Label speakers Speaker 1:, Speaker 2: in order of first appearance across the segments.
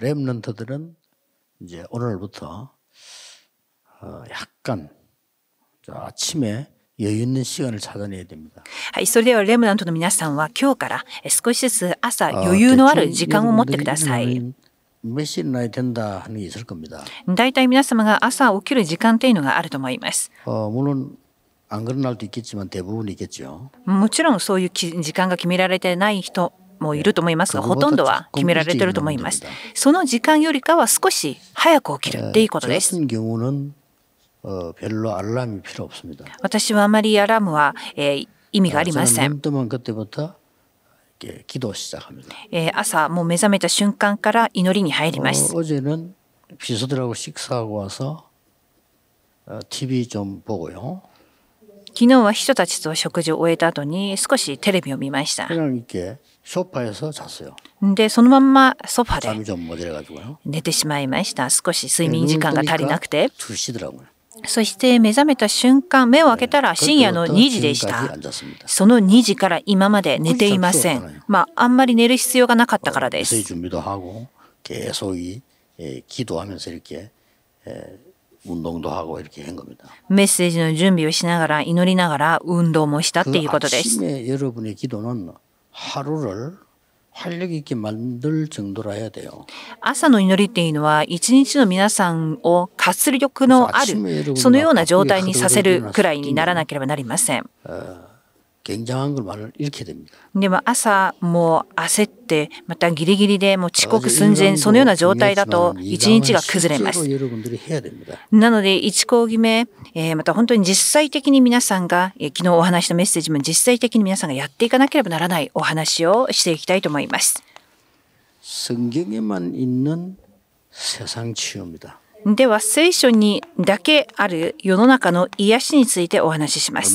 Speaker 1: 렘넌트들은이제오늘부터약간아침에は
Speaker 2: い、それではレムナントの皆さんは今日から少しずつ朝余裕のある時間を持ってください。大体皆様が朝起きる時間というのがあると思います。もちろんそういう時間が決められてない人もいると思いますがほとんどは決められてると思いますその時間よりかは少し早く起きるっていうことです私はあまりアラームは、えー、意味がありませんえー、朝もう目覚めた瞬間から祈りに入ります。昨日は人たちと食事を終えた後に少しテレビを見ました。소파에서잤어요근데そのまま소파에잠이좀못들어가지고요寝てしまいました少し睡眠時間が足りなくて .2 시더라고요そして目覚めた瞬間、目を開けたら深夜の2時でした。その2時から今まで寝ていません。まあ、あんまり寝る必要がなかったからです。メッセージの準備をしながら祈りながら運動もしたっていうことです。
Speaker 1: 하루를활력있게만들정도라해야돼요
Speaker 2: 朝の祈りっていうのは一日の皆さんを活力のあるそのような状態にさせるくらいにならなければなりません。어でも朝もう焦ってまたギリギリでもう遅刻寸前そのような状態だと一日が崩れますなので一講義目、えまた本当に実際的に皆さんが、え昨日お話のメッセージも実際的に皆さんがやっていかなければならないお話をしていきたいと思いますでは聖書にだけある世の中の癒しについてお話しします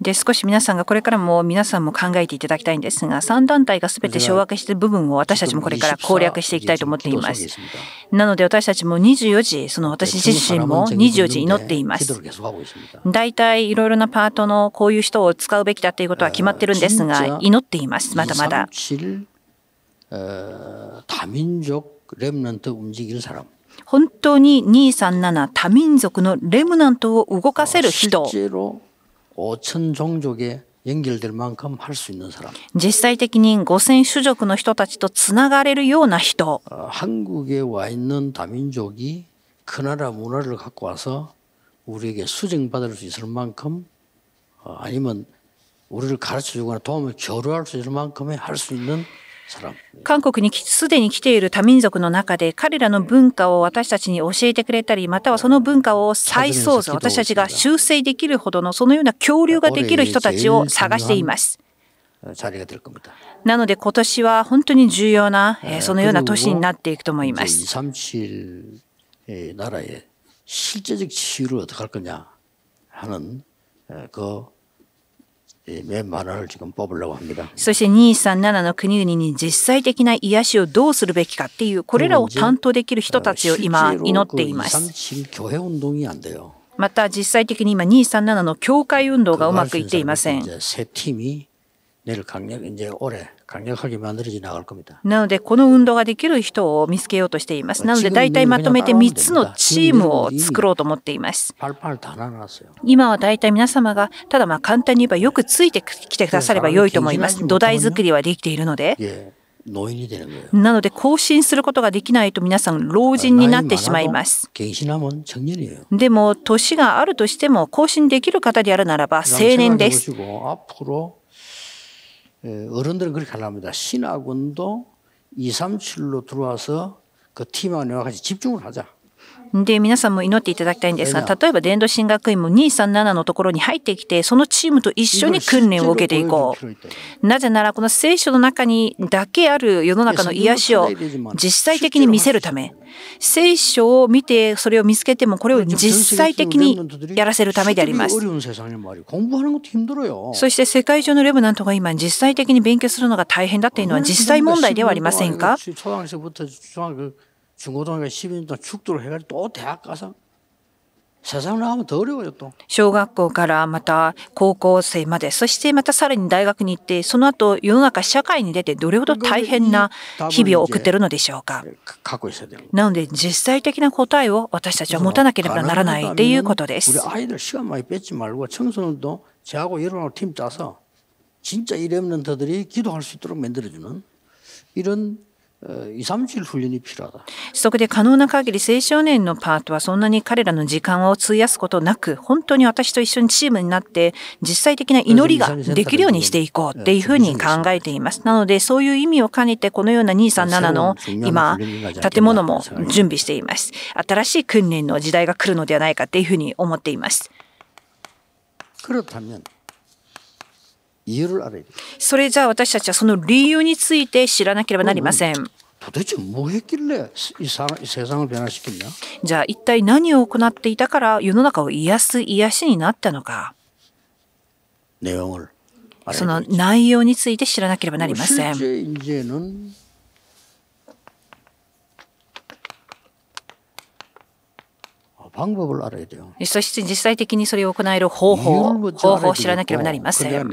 Speaker 2: で少し皆さんがこれからも皆さんも考えていただきたいんですが3団体が全て掌握している部分を私たちもこれから攻略していきたいと思っています。なので私たちも24時その私自身も24時祈っています。大体いろいろなパートのこういう人を使うべきだということは決まってるんですが祈っていますまだまだ。다민족렘
Speaker 1: 넌트움직일사람
Speaker 2: 本当に237多民族のレムナントを動かせる人。実際的に5000種族の人たちとつながれるような人。
Speaker 1: 韓国에와있는다민족이그나라문화를갖고와서우리에게수정받을수있을만큼아니면우리를가르쳐주거나도움을교류할수있을만큼의할수있는
Speaker 2: 韓国にすでに来ている多民族の中で彼らの文化を私たちに教えてくれたりまたはその文化を再創造私たちが修正できるほどのそのような恐竜ができる人たちを探しています。なので今年は本当に重要な、そのような年になっていくと思います。そして237の国々に実際的な癒しをどうするべきかっていうこれらを担当できる人たちを今祈っています。また実際的に今237の教会運動がうまくいっていません。なのでこの運動ができる人を見つけようとしています。なので大体まとめて3つのチームを作ろうと思っています。今は大体皆様がただま簡単に言えばよくついてきてくだされば良いと思います。土台作りはできているので。なので更新することができないと皆さん老人になってしまいます。
Speaker 1: で
Speaker 2: も年があるとしても更新できる方であるならば青年です。
Speaker 1: 예, 어른들은 그렇게 하랍니다. 신학원도 237로 들어와서 그팀 안에 와가지 집중을 하자.
Speaker 2: で皆さんも祈っていただきたいんですが例えば伝道進学院も237のところに入ってきてそのチームと一緒に訓練を受けていこうなぜならこの聖書の中にだけある世の中の癒しを実際的に見せるため聖書を見てそれを見つけてもこれを実際的にやらせるためでありますそして世界中のレブなんとか今実際的に勉強するのが大変だっていうのは実際問題ではありません
Speaker 1: か중고등학교12년동안죽도록해가지고또대학가서
Speaker 2: 세상면더어려워요또小学校からまた高校生まで、そしてまたさらに大学に行って、その後世の中社会に出て、どれほど大変な日々を送ってるのでしょうか。
Speaker 1: 갖고있어야돼요
Speaker 2: なので、実際的な答えを私たちは持たなければならないっていうことです우 리。 아이들시
Speaker 1: 간많이뺏지말고청소년도제하고여러분고팀짜서진짜일없는터들이기도할수있도록만들어주는이런
Speaker 2: そこで可能な限り青少年のパートはそんなに彼らの時間を費やすことなく本当に私と一緒にチームになって実際的な祈りができるようにしていこうっていうふうに考えていますなのでそういう意味を兼ねてこのような237の今建物も準備しています新しい訓練の時代が来るのではないかっていうふうに思っていますそれじゃあ私たちはその理由について知らなければなりません。じゃあ一体何を行っていたから世の中を癒す癒しになったのか。その内容について知らなければなりません。そして実際的にそれを行える方法、方法を知らなければなりません。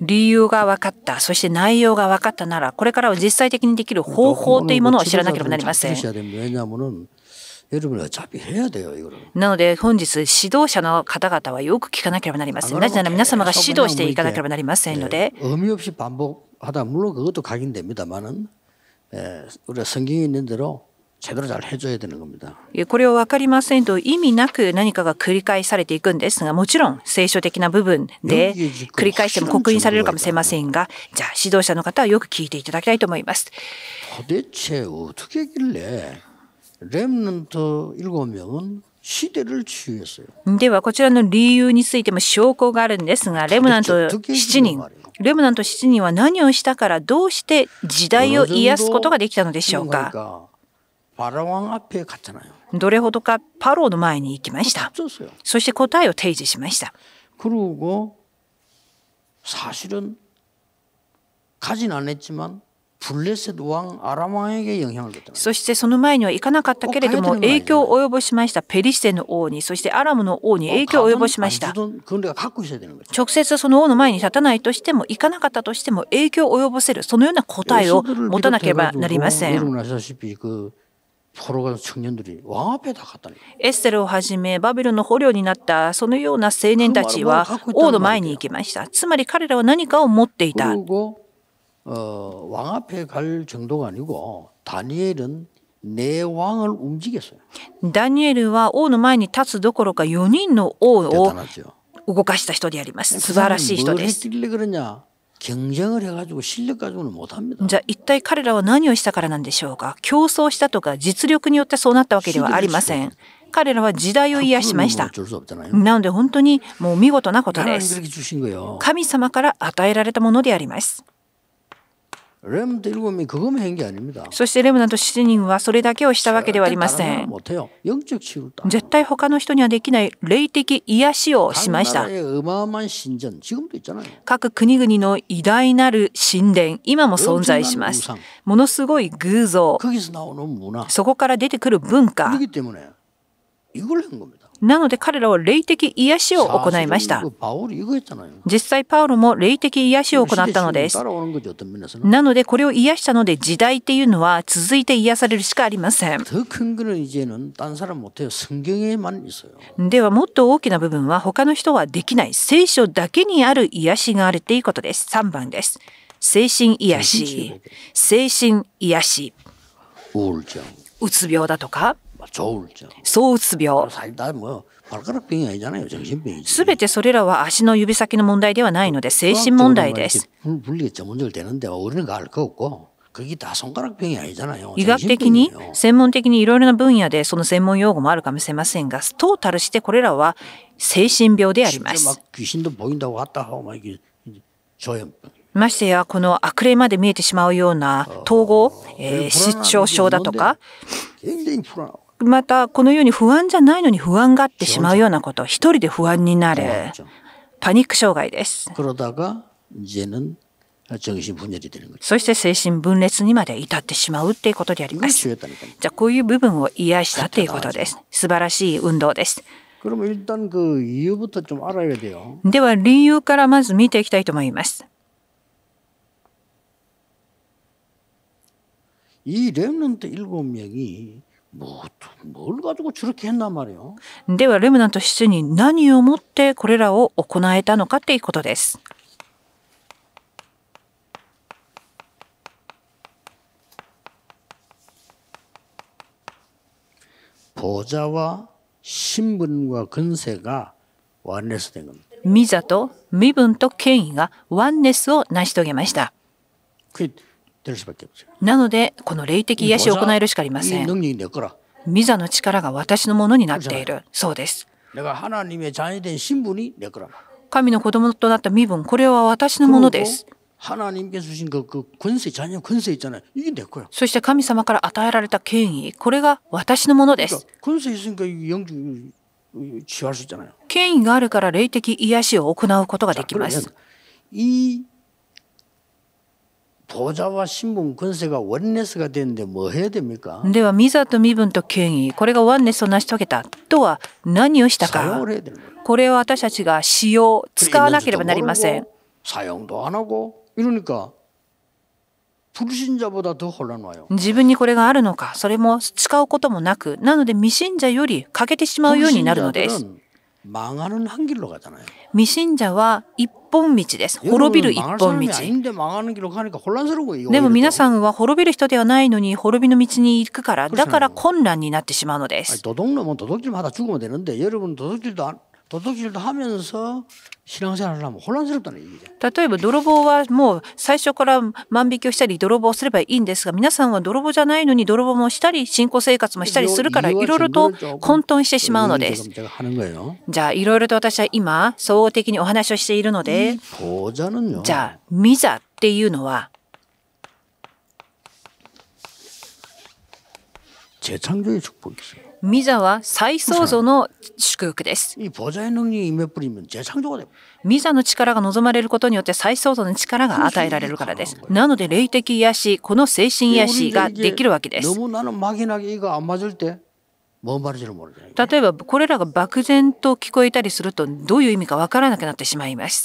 Speaker 2: 理由が分かった、そして内容が分かったなら、これからは実際的にできる方法というものを知らなければなりません。なので本日指導者の方々はよく聞かなければなりません。なぜなら皆様が指導していかなければなりませんので。
Speaker 1: 의미없이반복하다물론그것도각인됩니다만은우리가성경에있는대로제대로잘해줘야되는겁니다
Speaker 2: これを分かりませんと意味なく何かが繰り返されていくんですがもちろん聖書的な部分で繰り返しても刻印されるかもしれませんがじゃあ指導者の方はよく聞いていただきたいと思います。
Speaker 1: 도대체어떻게길래렘넌트7명은
Speaker 2: ではこちらの理由についても証拠があるんですがレムナント7人レムナント7人は何をしたからどうして時代を癒すことができたのでしょうかどれほどかパロの前に行きました。そして答えを提示しました。そしてその前には行かなかったけれども影響を及ぼしましたペリシテの王にそしてアラムの王に影響を及ぼしました直接その王の前に立たないとしても行かなかったとしても影響を及ぼせるそのような答えを持たなければなりません。エステルをはじめバビルの捕虜になったそのような青年たちは王の前に行きました。つまり彼らは何かを持っていた。
Speaker 1: ダニ
Speaker 2: エルは王の前に立つどころか4人の王を動かした人であります。素晴らしい人です。じゃあ一体彼らは何をしたからなんでしょうか競争したとか実力によってそうなったわけではありません。彼らは時代を癒しました。なので本当にもう見事なことです。神様から与えられたものであります。そしてレムナント7人はそれだけをしたわけではありません。絶対他の人にはできない霊的癒しをしました。各国々の偉大なる神殿、今も存在します。ものすごい偶像、そこから出てくる文化。なので彼らは霊的癒しを行いました。実際パウロも霊的癒しを行ったのです。なのでこれを癒したので時代っていうのは続いて癒されるしかありません。ではもっと大きな部分は他の人はできない聖書だけにある癒しがあるっていうことです。3番です。精神癒し、精神癒し、うつ病だとか、躁うつ病すべてそれらは足の指先の問題ではないので精神問題です。
Speaker 1: 医学的に
Speaker 2: 専門的にいろいろな分野でその専門用語もあるかもしれませんがトータルしてこれらは精神病であります。ましてやこの悪霊まで見えてしまうような統合、えー、失調症だとかまたこのように不安じゃないのに不安がってしまうようなこと一人で不安になるパニック障害ですそして精神分裂にまで至ってしまうっていうことでありますじゃあこういう部分を癒したっていうことです素晴らしい運動ですでは理由からまず見ていきたいと思います
Speaker 1: 이렘넌트일곱名이
Speaker 2: ではレムナント7に何をもってこれらを行えたのかっていうことです。보좌ミザと身分と権威がワンネスを成し遂げました。なのでこの霊的癒しを行えるしかありませんミザの力が私のものになっているそうです神の子供となった身分これは私のものですそして神様から与えられた権威これが私のものです権威があるから霊的癒しを行うことができますではミザと身分と権威これがワンネスを成し遂げたとは何をしたかこれを私たちが使用使わなければなりません。自分にこれがあるのかそれも使うこともなくなので未信者より欠けてしまうようになるのです。未信者は一本道です。滅びる一本道。でも皆さんは滅びる人ではないのに滅びの道に行くから、だから混乱になってしまうのです。例えば泥棒はもう最初から万引きをしたり泥棒をすればいいんですが皆さんは泥棒じゃないのに泥棒もしたり信仰生活もしたりするからいろいろと混沌してしまうのでじゃあいろいろと私は今総合的にお話をしているのでじ재ミザっていうのは。ミザは再創造の祝福です。ミザの力が望まれることによって再創造の力が与えられるからです。なので霊的癒し、この精神癒しができるわけです。例えばこれらが漠然と聞こえたりするとどういう意味か分からなくなってしまいます。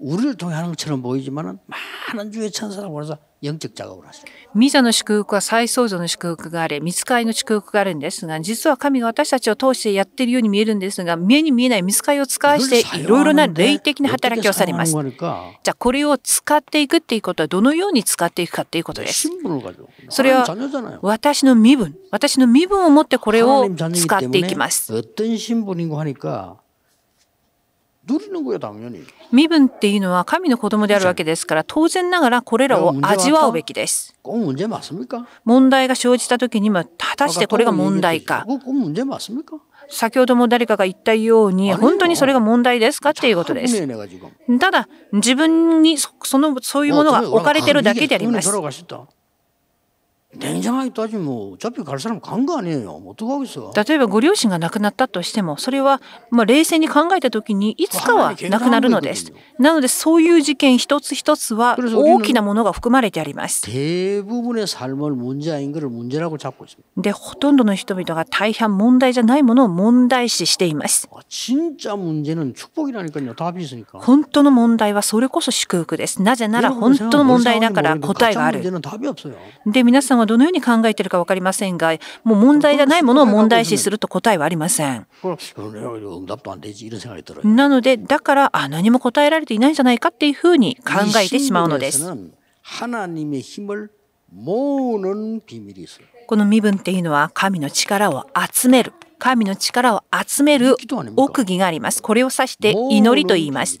Speaker 1: 우리를통해하는것처럼보이지만은많
Speaker 2: 은주의천사가모여서
Speaker 1: 영적작업을하세요
Speaker 2: 미자の祝福は再創造の祝福があれ、見つかいの祝福があるんですが、実は神が私たちを通してやっているように見えるんですが、目に見えない見つかイを使わしていろいろな霊的な働きをされます。じゃあこれを使っていくっていうことはどのように使っていくかということです。それは私の身分、私の身分を持ってこれを使っていきます。身分っていうのは神の子供であるわけですから当然ながらこれらを味わうべきです。問題が生じた時には果たしてこれが問題か。先ほども誰かが言ったように本当にそれが問題ですかっていうことです。ただ自分にそのそういうものが置かれてるだけであります。例えばご両親が亡くなったとしてもそれはまあ冷静に考えた時にいつかは亡くなるのですなのでそういう事件一つ一つは大きなものが含まれてありますでほとんどの人々が大半問題じゃないものを問題視しています本当の問題はそれこそ祝福ですなぜなら本当の問題だから答えがあるで皆さんがどのように考えているか分かりませんが、もう問題じゃないものを問題視すると答えはありません。なので、だから、あ、何も答えられていないんじゃないかっていうふうに考えてしまうのです。この身分っていうのは神の力を集める神の力を集める奥義がありますこれを指して祈りと言います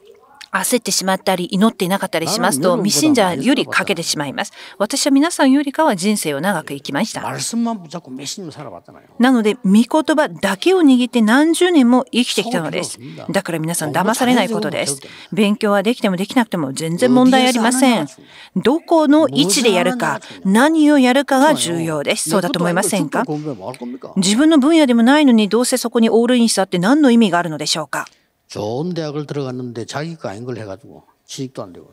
Speaker 2: 焦ってしまったり祈っていなかったりしますと未信者より欠けてしまいます私は皆さんよりかは人生を長く生きましたなので御言葉だけを握って何十年も生きてきたのですだから皆さん騙されないことです勉強はできてもできなくても全然問題ありませんどこの位置でやるか何をやるかが重要ですそうだと思いませんか自分の分野でもないのにどうせそこにオールインしたって何の意味があるのでしょうか
Speaker 1: 좋은대학을들어갔는데
Speaker 2: 자기가아닌걸해가지고취직도안되고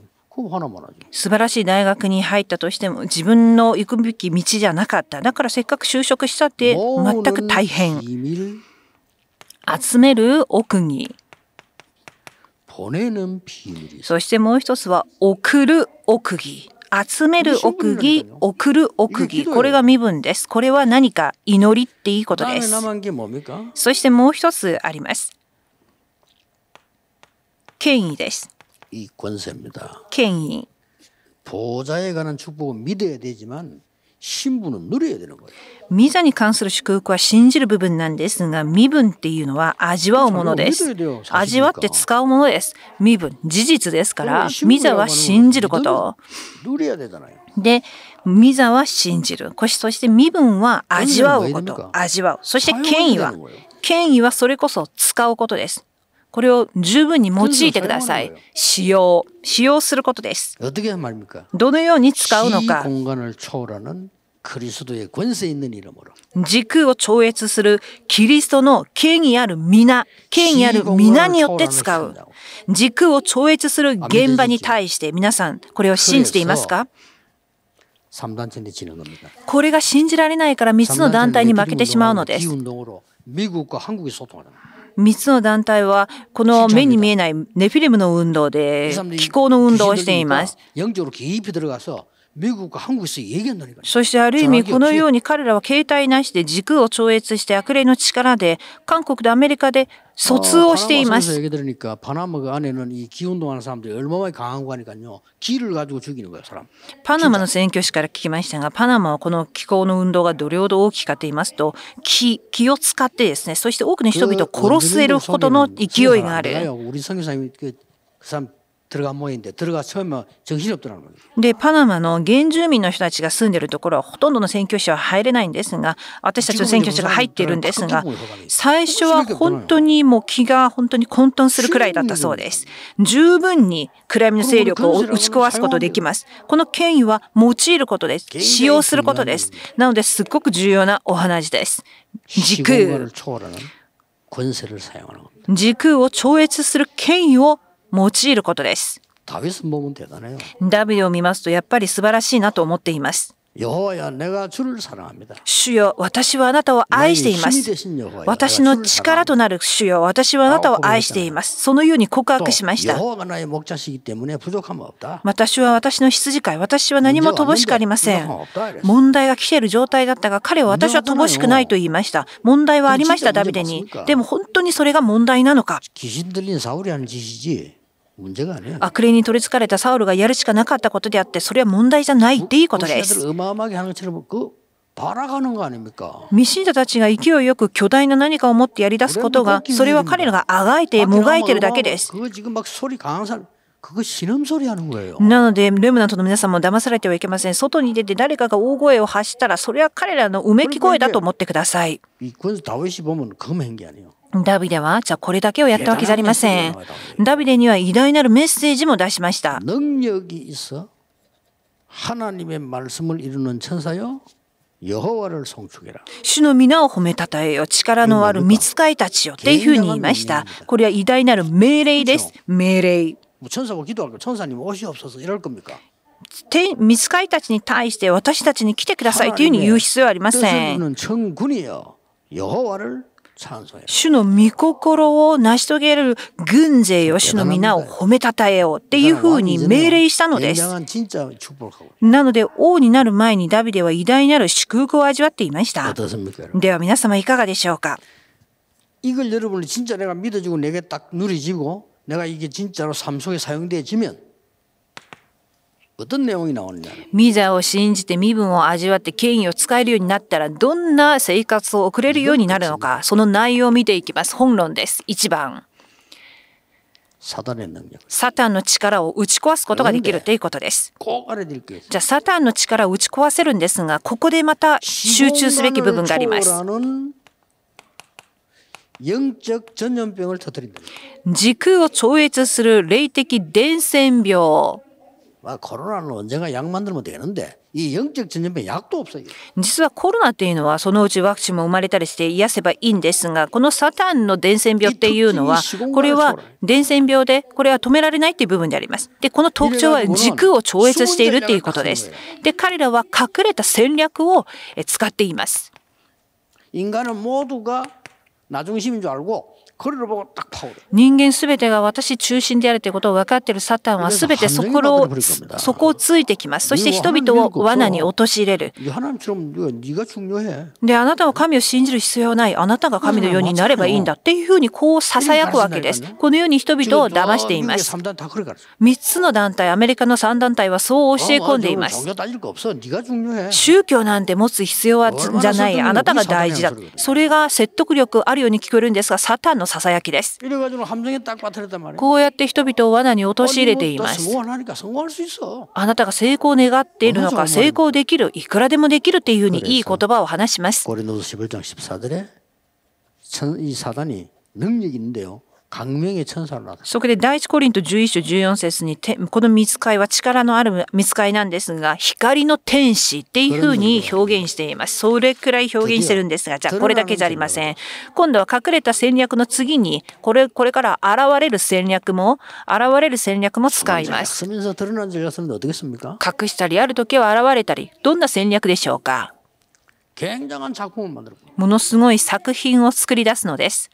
Speaker 2: 素晴らしい大学に入ったとしても自分の行くべき道じゃなかっただからせっかく就職したって全く大変集める奥義そしてもう一つは送る奥義集める奥義送る奥義これが身分ですこれは何か祈りっていいことですそしてもう一つあります権威です。
Speaker 1: 이권세입니 다。 権威。보좌에관한축복은믿어야되지 만、 신분은누려야되는거예 요。
Speaker 2: ミザに関する祝福は信じる部分なんですが、身分っていうのは味わうものです。味わって使うものです。身分、事実ですから、ミザは信じること。で、ミザは信じる。そして身分は味わうこと。味わう。そして権威は、権威はそれこそ使うことです。これを十分に用いてください。使用、使用することです。
Speaker 1: ど
Speaker 2: のように使うのか。時空を超越するキリストの権威ある皆、権威ある皆によって使う。時空を超越する現場に対して皆さん、これを信じていますかこれが信じられないから3つの団体に負けてしまうのです。3つの団体は、この目に見えないネフィリムの運動で、気候の運動をしています。そしてある意味このように彼らは携帯なしで軸を超越して悪霊の力で韓国でアメリカで疎通をしています。パナマの選挙士から聞きましたが、パナマはこの気候の運動がどれほど大きかと言いますと、気気を使ってですね、そして多くの人々を殺せるほどの勢いがある。でパナマの原住民の人たちが住んでいるところはほとんどの選挙者は入れないんですが私たちの選挙者が入っているんですが最初は本当にもう気が本当に混沌するくらいだったそうです十分に暗闇の勢力を打ち壊すことできますこの権威は用いることです使用することですなのですっごく重要なお話です時空時空を超越する権威を用いることです。ダビデを見ますとやっぱり素晴らしいなと思っています。主よ私はあなたを愛しています。私の力となる主よ私はあなたを愛しています。そのように告白しました。私は私の羊飼い、私は何も乏しくありません。問題が来ている状態だったが、彼は私は乏しくないと言いました。問題はありました、ダビデに。でも本当にそれが問題なのか。문제가아니에요れ레인이ルがやるしか사울가야르시가나갔다것도되었대소리ないっていうことです어
Speaker 1: 마어하게하는처럼그바라가는거아닙니까
Speaker 2: 미신자勢いよく巨大な何かを持ってやり出すことがそれは彼らがあがいてもがいてるだけです그
Speaker 1: 지금막소리강한사람
Speaker 2: なので、レムナントの皆さんも騙されてはいけません。外に出て誰かが大声を発したら、それは彼らのうめき声だと思ってください。ダビデは、じゃあこれだけをやったわけじゃありません。ダビデには偉大なるメッセージも出しました。主の皆を褒めたたえよ力のある見つかいたちよっていうふうに言いましたこれは偉大なる命令です命令見つかいたちに対して私たちに来てくださいというふうに言う必要はありません主の御心を成し遂げる軍勢よ主の皆を褒めたたえようっていうふうに命令したのです。なので王になる前にダビデは偉大なる祝福を味わっていました。では皆様いかがでしょうか。
Speaker 1: 이믿어주고내딱누리지고내가이게진짜로
Speaker 2: 에사용되지면ミザを信じて身分を味わって権威を使えるようになったらどんな生活を送れるようになるのかその内容を見ていきます本論です1番サタンの力を打ち壊すことができるということです。
Speaker 1: じゃ
Speaker 2: あサタンの力を打ち壊せるんですがここでまた集中すべき部分があります。時空を超越する霊的伝染病。코로나로제가약만들면되는데이영적전염병약도없어요実はコロナっていうのはそのうちワクチンも生まれたりして癒せばいいんですがこのサタンの伝染病っていうのはこれは伝染病でこれは止められないっていう部分であります。で、この特徴は時空を超越しているっていうことです。で、彼らは隠れた戦略を使っています。
Speaker 1: 모두가나중심인줄알고
Speaker 2: 人間すべてが私中心であるということを分かっているサタンはすべてそこを、そこをついてきます。そして人々を罠に陥れる。で、あなたは神を信じる必要はない。あなたが神のようになればいいんだっていうふうにこう囁くわけです。このように人々を騙しています。
Speaker 1: 3
Speaker 2: つの団体、アメリカの3団体はそう教え込んでいます。宗教なんて持つ必要はじゃない。あなたが大事だ。それが説得力あるように聞こえるんですが、サタンのささやきです。こうやって人々を罠に陥れています。あなたが成功を願っているのか、成功できる、いくらでもできるっていうふうにいい言葉を話します。そこで第一コリント11章14節にこの見つかいは力のある見つかいなんですが光の天使っていうふうに表現していますそれくらい表現してるんですがじゃあこれだけじゃありません今度は隠れた戦略の次にこれこれから現れる戦略も現れる戦略も使います隠したりある時は現れたりどんな戦略でしょうかものすごい作品を作り出すのです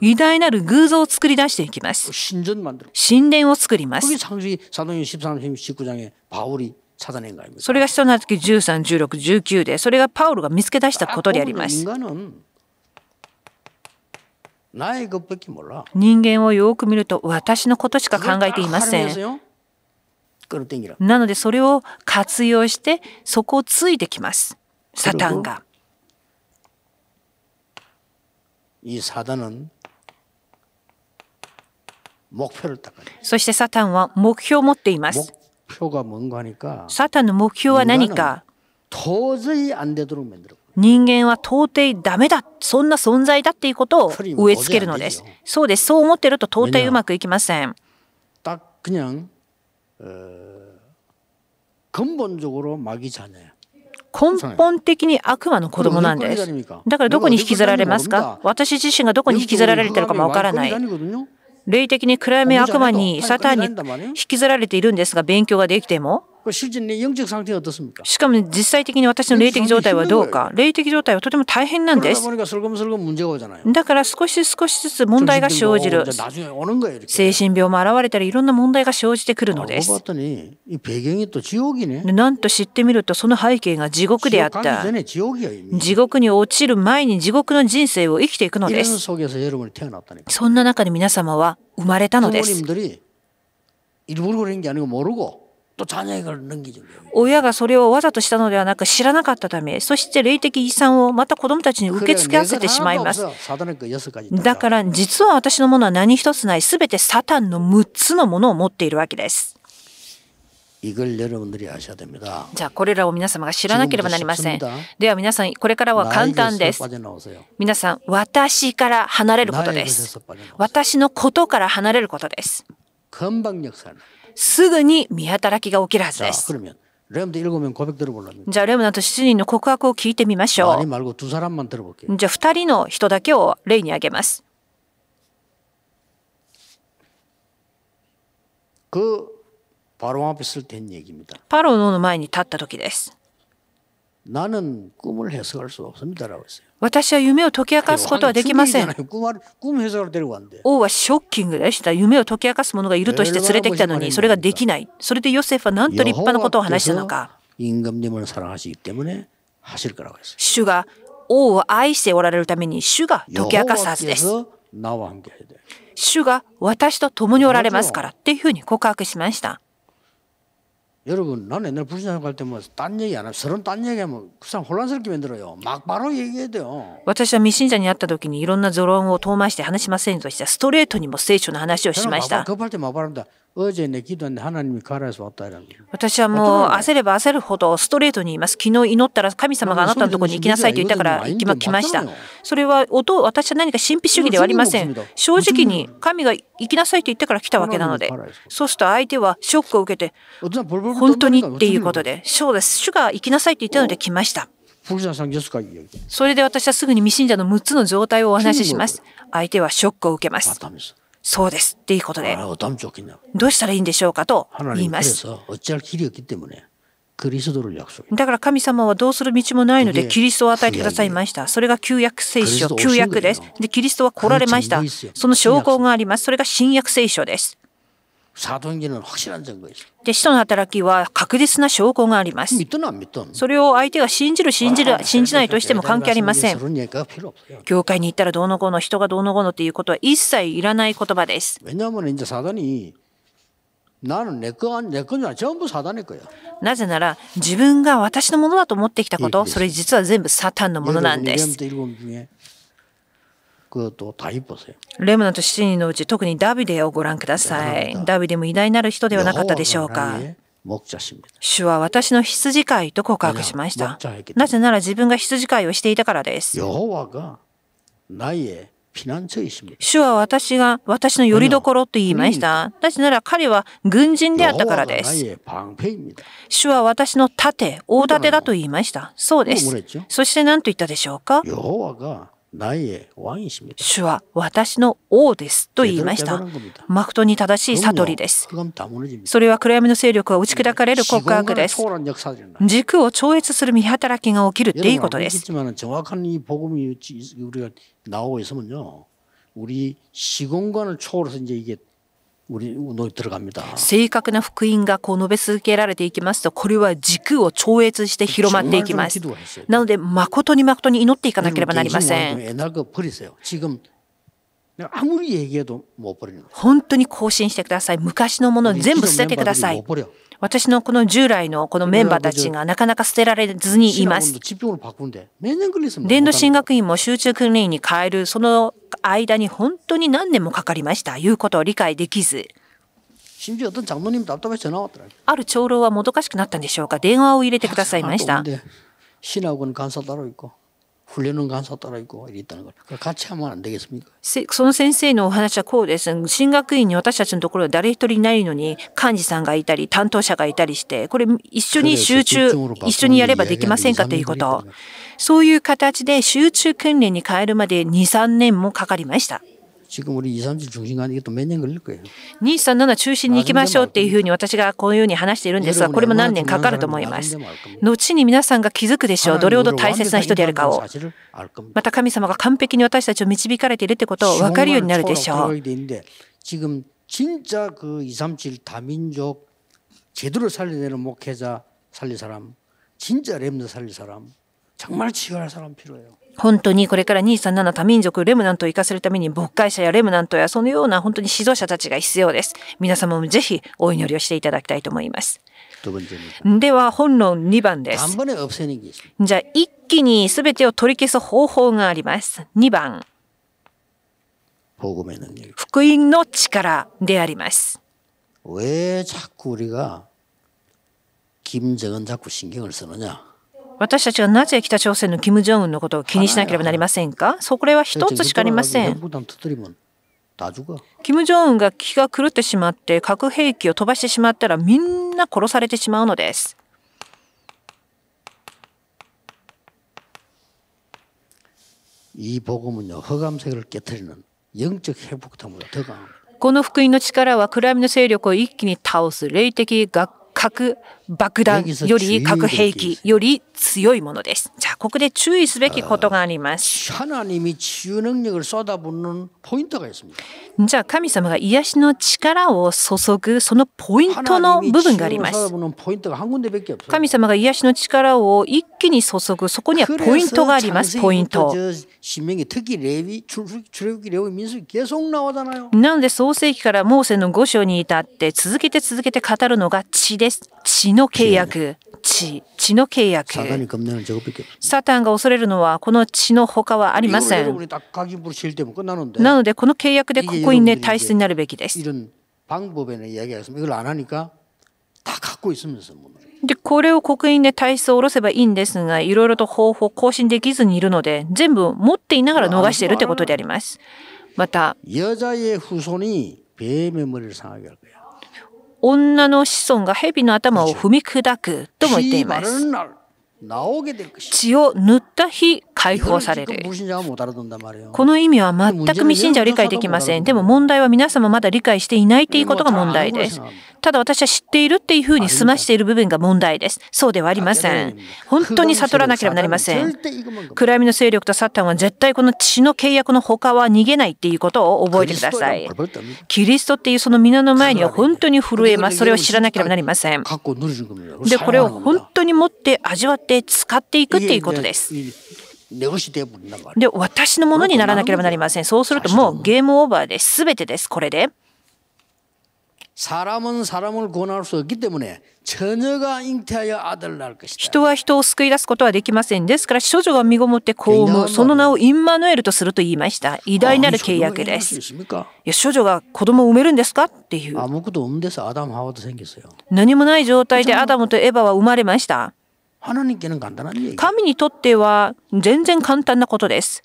Speaker 2: 偉大なる偶像を作り出していきます神殿を作りますそれが人の時131619でそれがパウロが見つけ出したことであります人間をよく見ると私のことしか考えていませんなのでそれを活用してそこをついてきますサタンが。이사단은そしてサタンは目標を持っています。サタンの目標は何か
Speaker 1: 人間
Speaker 2: は到底ダメだそんな存在だっていうことを植え付けるのです。そうです。そう思ってると到底うまくいきません。根本적으로마귀자녀根本的に悪魔の子供なんですだからどこに引きずられますか私自身がどこに引きずられてるかもわからない霊的に暗闇悪魔にサタンに引きずられているんですが勉強ができてもこれ主人にしかも実際的に私の霊的状態はどうか。霊的状態はとても大変なんです。
Speaker 1: だ
Speaker 2: から少し少しずつ問題が生じる。精神病も現れたりいろんな問題が生じてくるのです。なんと知ってみるとその背景が地獄であった。地獄に落ちる前に地獄の人生を生きていくのです。そ
Speaker 1: ん
Speaker 2: な中で皆様は生まれたのです。
Speaker 1: 자녀에게넘기죠
Speaker 2: 親がそれをわざとしたのではなく知らなかったため、そして霊的遺産をまた子供たちに受け付けわせてしまいます。だから実は私のものは何一つない、すべてサタンの6つのものを持っているわけです。
Speaker 1: じゃ
Speaker 2: あこれらを皆様が知らなければなりません。では皆さんこれからは簡単です。皆さん私から離れることです。私のことから離れることです。すぐに見働きが起きるはずです。じゃあレムナと7人の告白を聞いてみましょう。じゃあ2人の人だけを例に挙げます。パロの前に立った時です。私は夢を解き明かすことはできません。王
Speaker 1: は
Speaker 2: ショッキングでした。夢を解き明かす者がいるとして連れてきたのに、それができない。それでヨセフはなんと立派なことを話したのか。主が王を愛しておられるために、主が解き明かすはずです。主が私と共におられますからっていうふうに告白しました。
Speaker 1: 여러분 나는 옛날 부신사람 갈때뭐딴 얘기 안 하고 서른 딴 얘기하면 그 사람 혼란스럽게 만들어요. 막 바로 얘기해야 돼요.
Speaker 2: 私は未信者に会った時にいろんなゾ論を遠回して話しませんとしたストレートにも聖書の話をしました。급할때막 뭐 말합니다. 私はもう焦れば焦るほどストレートに言います。昨日祈ったら神様があなたのところに行きなさいと言ったから今来ました。それは音私は何か神秘主義ではありません。正直に神が行きなさいと言ったから来たわけなので、そうすると相手はショックを受けて、本当にっていうことで、そうです。主が行きなさいと言ったので来ました。それで私はすぐに未信者の6つの状態をお話しします。相手はショックを受けます。そうですっていうことでどうしたらいいんでしょうかと言います。だから神様はどうする道もないのでキリストを与えてくださいました。それが旧約聖書、旧約です。で、キリストは来られました。その証拠があります。それが新約聖書です。사도とで使徒の働きは確実な証拠があります。それを相手が信じる、信じる、信じないとしても関係ありません。教会に行ったらどうのこうの、人がどうのこうのということは一切いらない言葉です。なぜなら自分が私のものだと思ってきたこと、それ実は全部サタンのものなんです。
Speaker 1: とセ。
Speaker 2: レムナと7人のうち特にダビデをご覧ください。ダビデも偉大なる人ではなかったでしょうか。主は私の羊飼いと告白しました。なぜなら自分が羊飼いをしていたからです。主は私が私の拠り所と言いました。なぜなら彼は軍人であったからです。主は私の盾、大盾だと言いました。そうです。そして何と言ったでしょうか主は私の王ですと言いました。誠に正しい悟りです。それは暗闇の勢力が打ち砕かれる告白です。軸を超越する見働きが起きるっていいことです。
Speaker 1: 우리너희들어갑니다
Speaker 2: 正確な福音がこう述べ続けられていきますと、これは時空を超越して広まっていきます。なので、誠に誠に祈っていかなければなりません。本当に更新してください。昔のもの全部捨ててください。私のこの従来のこのメンバーたちがなかなか捨てられずにいます。伝道進学院も集中訓練に変える、その間に本当に何年もかかりましたいうことを理解できずある長老はもどかしくなったんでしょうか電話を入れてくださいました。
Speaker 1: 훈련은간사따라있고이랬다는걸같이하면안되겠습니까
Speaker 2: その先生のお話はこうです。進学院に私たちのところは誰一人いないのに、幹事さんがいたり、担当者がいたりして、これ一緒に集中、一緒にやればできませんかということ。そういう形で集中訓練に変えるまで2、3年もかかりました。
Speaker 1: 지금우리 2, 중심이몇년걸릴거예요
Speaker 2: 中心に行きましょうっていうふうに私がこういうふうに話しているんですが、これも何年かかると思います。後に皆さんが気づくでしょう。どれほど大切な人であるかを。また神様が完璧に私たちを導かれているってことを分かるようになるでしょう。
Speaker 1: 제대로살려내는목회자살릴사람진짜렘살릴사람정말치열한사람필요
Speaker 2: 해요本当にこれから237多民族レムナントを生かせるために牧会者やレムナントやそのような本当に指導者たちが必要です。皆様もぜひお祈りをしていただきたいと思います。では本論2番です。じゃあ一気に全てを取り消す方法があります。2番。福音の力であります。
Speaker 1: 왜자꾸우리가김정은자꾸신경을쓰느냐
Speaker 2: 私たちはなぜ北朝鮮の金正恩のことを気にしなければなりませんかそこれは一つしかありません。金正恩が気が狂ってしまって核兵器を飛ばしてしまったらみんな殺されてしまうのです。この福音の力は暗闇の勢力を一気に倒す霊的学核爆弾より核兵器より強いものです。じゃあここで注意すべきことがあります。じゃあ神様が癒しの力を注ぐそのポイントの部分があります。神様が癒しの力を一気に注ぐそこにはポイントがあります。ポイント。
Speaker 1: 신명기특히레위출애굽기레위민수기계속나오잖아요
Speaker 2: なんで創世記からモーセの五章に至って続けて続けて語るのが血です。血の契約。血、血の契約。サタンが恐れるのはこの血の他はありません。な
Speaker 1: のでこの契約でここにね、体質になるべき
Speaker 2: です。でこれを刻印で体質を下ろせばいいんですがいろいろと方法更新できずにいるので全部持っていながら逃しているということであります。また女の子孫が蛇の頭を踏み砕くとも言っています。血を塗った日解放されるこの意味は全く未信者を理解できませんでも問題は皆様まだ理解していないということが問題ですただ私は知っているっていうふうに済ましている部分が問題ですそうではありません本当に悟らなければなりません暗闇の勢力とサタンは絶対この血の契約の他は逃げないっていうことを覚えてくださいキリストっていうその皆の前には本当に震えますそれを知らなければなりませんでこれを本当に持って味わってして使っていくっていうことです。で私のものにならなければなりません。そうするともうゲームオーバーです。全てです。これで。人は人を救い出すことはできません。ですから、処女が身ごもって子を産む、その名をインマヌエルとすると言いました。偉大なる契約です。いや、処女が
Speaker 1: 子供を産めるんですかっていう。
Speaker 2: 何もない状態でアダムとエヴァは生まれました。神にとっては全然簡単なことです。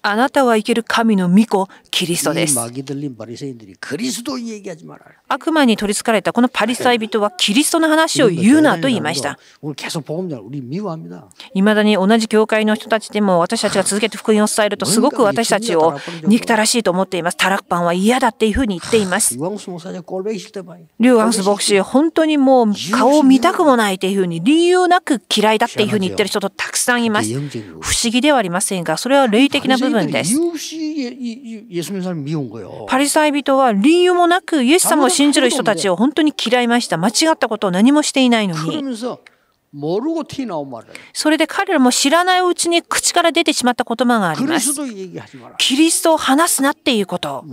Speaker 2: あなたは生きる神の御子、キリストです。悪魔に取りつかれたこのパリサイ人はキリストの話を言うなと言いました。いまだに同じ教会の人たちでも私たちが続けて福音を伝えるとすごく私たちを憎たらしいと思っています。タラッパンは嫌だっていうふうに言っています。リュウ・アンス牧師、本当にもう顔を見たくもないというふうに理由なく嫌いだっていうふうに言ってる人とたくさんいます。不思議ではありませんが、それは類的な部分です。パリサイ人は理由もなくイエス様を信じる人たちを本当に嫌いました。間違ったことを何もしていないのに。それで彼らも知らないうちに口から出てしまった言葉があります。キリストを話すなっていうこと。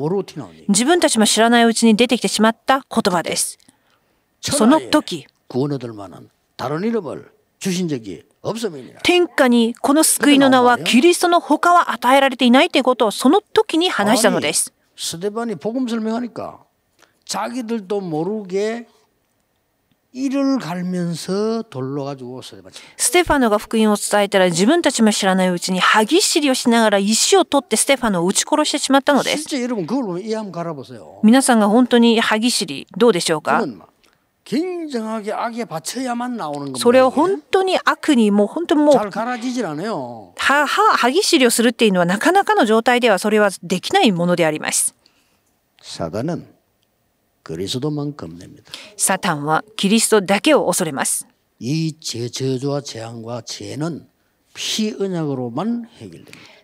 Speaker 2: 自分たちも知らないうちに出てきてしまった言葉です。その時、天下にこの救いの名はキリストの他は与えられていないということをその時に話したのです。ステファノが福音を伝えたら自分たちも知らないうちに歯ぎしりをしながら石を取ってステファノを撃ち殺してしまったのです。皆さんが本当に歯ぎしりどうでしょうかそれを本当に悪にもう本当にもう歯ぎしりをするっていうのはなかなかの状態ではそれはできないものであります。サタンはキリストだけを恐れます。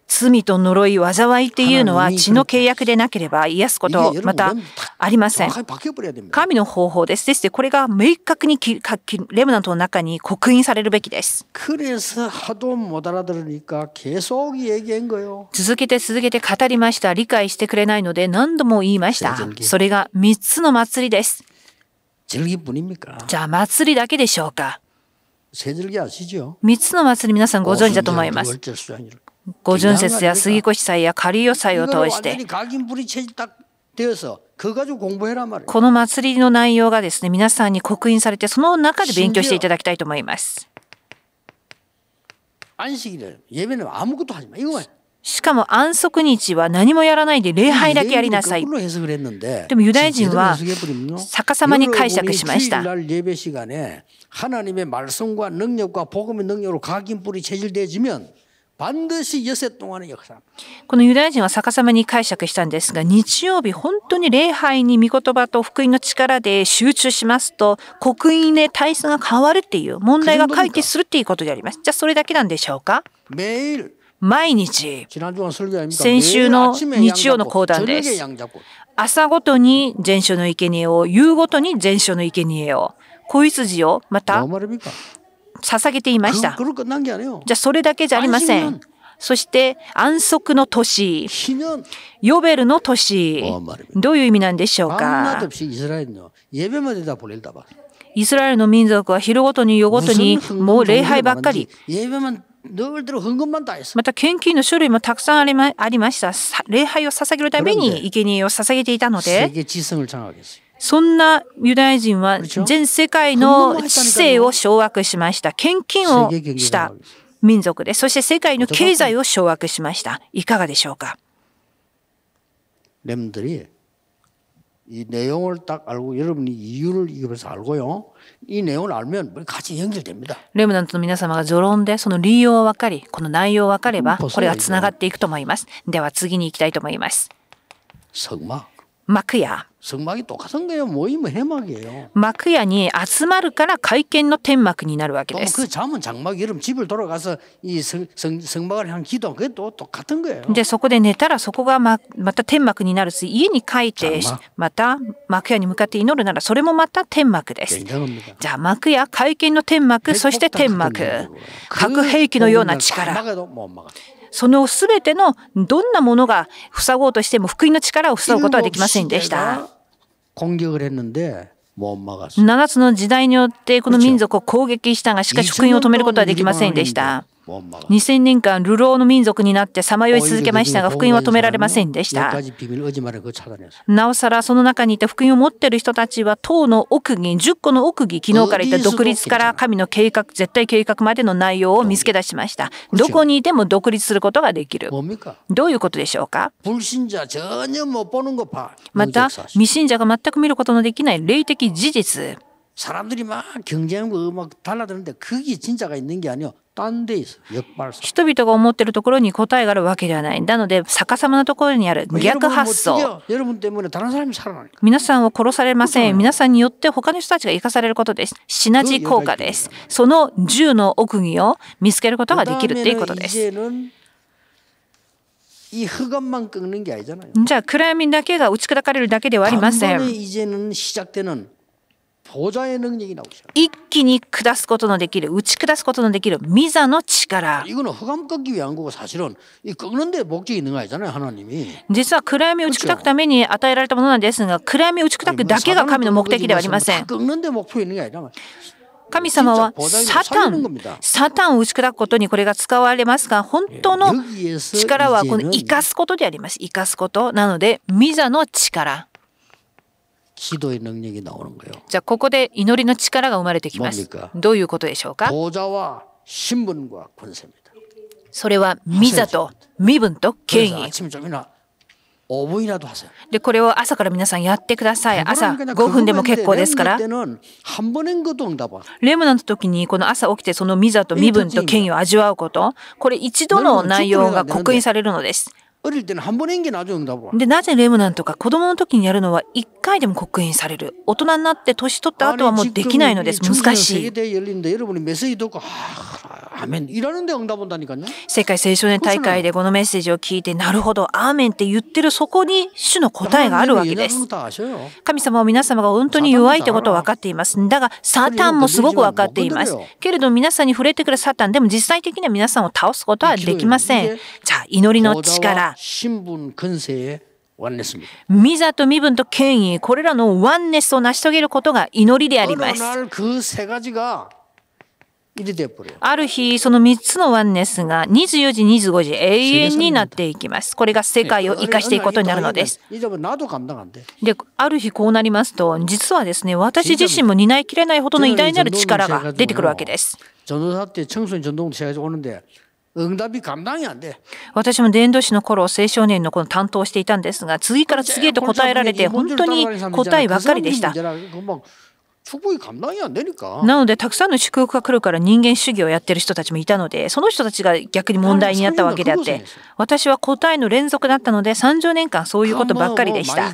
Speaker 2: 罪と呪い災いっていうのは血の契約でなければ癒すことまたありません神の方法ですですでこれが明確にレムナントの中に刻印されるべきです続けて続けて語りました理解してくれないので何度も言いましたそれが3つの祭りですじゃあ祭りだけでしょうか
Speaker 1: 3
Speaker 2: つの祭り皆さんご存知だと思います五巡節や杉越祭や狩り予祭を通して、この祭りの内容がですね、皆さんに刻印されて、その中で勉強していただきたいと思います。しかも安息日は何もやらないで礼拝だけやりなさい。で
Speaker 1: もユダヤ人は逆さまに解釈しました。こ
Speaker 2: のユダヤ人は逆さまに解釈したんですが日曜日本当に礼拝に御言葉と福音の力で集中しますと国印で体質が変わるっていう問題が解決するっていうことでありますじゃあそれだけなんでしょうか毎日先週の日曜の講談です朝ごとに全書の生贄を夕ごとに全書の生贄を子羊をまた捧げていました。じゃそれだけじゃありません。そして安息の年、ヨベルの年、どういう意味なんでしょうか。イスラエルの民族は昼ごとに夜ごとにもう礼拝ばっかり。また献金の種類もたくさんありました。礼拝を捧げるために生贄を捧げていたので。そんなユダヤ人は全世界の知性を掌握しました。献金をした民族で、そして世界の経済を掌握しました。いかがでしょうか
Speaker 1: レム용
Speaker 2: ントの皆様が序論でその理由を分かり、この内容を分かれば、これがつながっていくと思います。では次に行きたいと思います。幕屋。幕屋に集まるから会見の天幕になるわけです。で、そこで寝たらそこがままた天幕になるし、家に帰ってまた幕屋に向かって祈るならそれもまた天幕です。じゃあ幕屋、会見の天幕、そして天幕。核兵器のような力。その全てのどんなものが塞ごうとしても福音の力を塞ぐことはできませんでした。
Speaker 1: 7
Speaker 2: つの時代によってこの民族を攻撃したがしかし福音を止めることはできませんでした。2000年間流浪の民族になってさまよい続けましたが福音は止められませんでしたなおさらその中にいた福音を持ってる人たちは党の奥義10個の奥義昨日から言った独立から神の計画絶対計画までの内容を見つけ出しましたどこにいても独立することができるどういうことでしょうかまた未信者が全く見ることのできない霊的事実
Speaker 1: 사람들이막경쟁하고막달라드는데그게진짜가있는게아니요人々
Speaker 2: が思っているところに答えがあるわけではない。なので、逆さまなところにある逆発想。皆さんを殺されません。皆さんによって他の人たちが生かされることです。シナジー効果です。その銃の奥義を見つけることができるということです。じゃあ、暗闇だけが打ち砕かれるだけではありません。一気に下すことのできる打ち下すことのできるミザの力実は暗闇を打ち砕くために与えられたものなんですが暗闇を打ち砕くだけが神の目的ではありません神様はサタン、サタンを打ち砕くことにこれが使われますが、本当の力はこの生かすことであります。生かすこと。なので、ミザの力。
Speaker 1: 기도의능력이나오는거예요
Speaker 2: ここで祈りの力が生まれてきますどういうことでしょうかそれは御座と身分と権威。で、これを朝から皆さんやってください。朝5分でも結構ですから。レムナの時にこの朝起きてそのミザと身分と権威を味わうこと、これ一度の内容が刻印されるのです。でなぜレムなんとか、子供の時にやるのは一回でも刻印される大人になって年取った後はもうできないのです難しい世界青少年大会でこのメッセージを聞いてなるほどアーメンって言ってるそこに主の答えがあるわけです神様は皆様が本当に弱いってことを分かっていますだがサタンもすごく分かっていますけれど皆さんに触れてくるサタンでも実際的には皆さんを倒すことはできませんじゃあ祈りの力ミザと身分と権威、これらのワンネスを成し遂げることが祈りであります。ある日、その3つのワンネスが24時、25時、永遠になっていきます。これが世界を生かしていくことになるのです。で、ある日こうなりますと、実はですね、私自身も担いきれないほどの偉大なる力が出てくるわけです。私も伝道師の頃青少年のこの担当していたんですが次から次へと答えられて本当に答えばっかりでした。なのでたくさんの祝福が来るから人間主義をやってる人たちもいたのでその人たちが逆に問題になったわけであって私は答えの連続だったので30年間そういうことばっかりでした。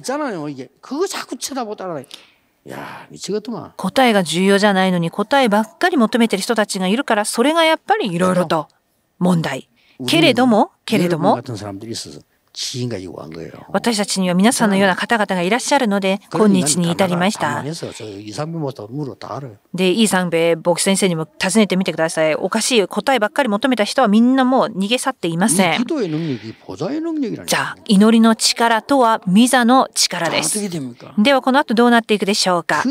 Speaker 2: 答えが重要じゃないのに答えばっかり求めてる人たちがいるからそれがやっぱりいろいろと問題。けれども、けれども、私たちには皆さんのような方々がいらっしゃるので、今日に至りました。で、イーサンベ牧先生にも尋ねてみてください。おかしい答えばっかり求めた人はみんなもう逃げ去っていません。
Speaker 1: じゃ
Speaker 2: あ、祈りの力とはミザの力です。では、この後どうなっていくでしょうか。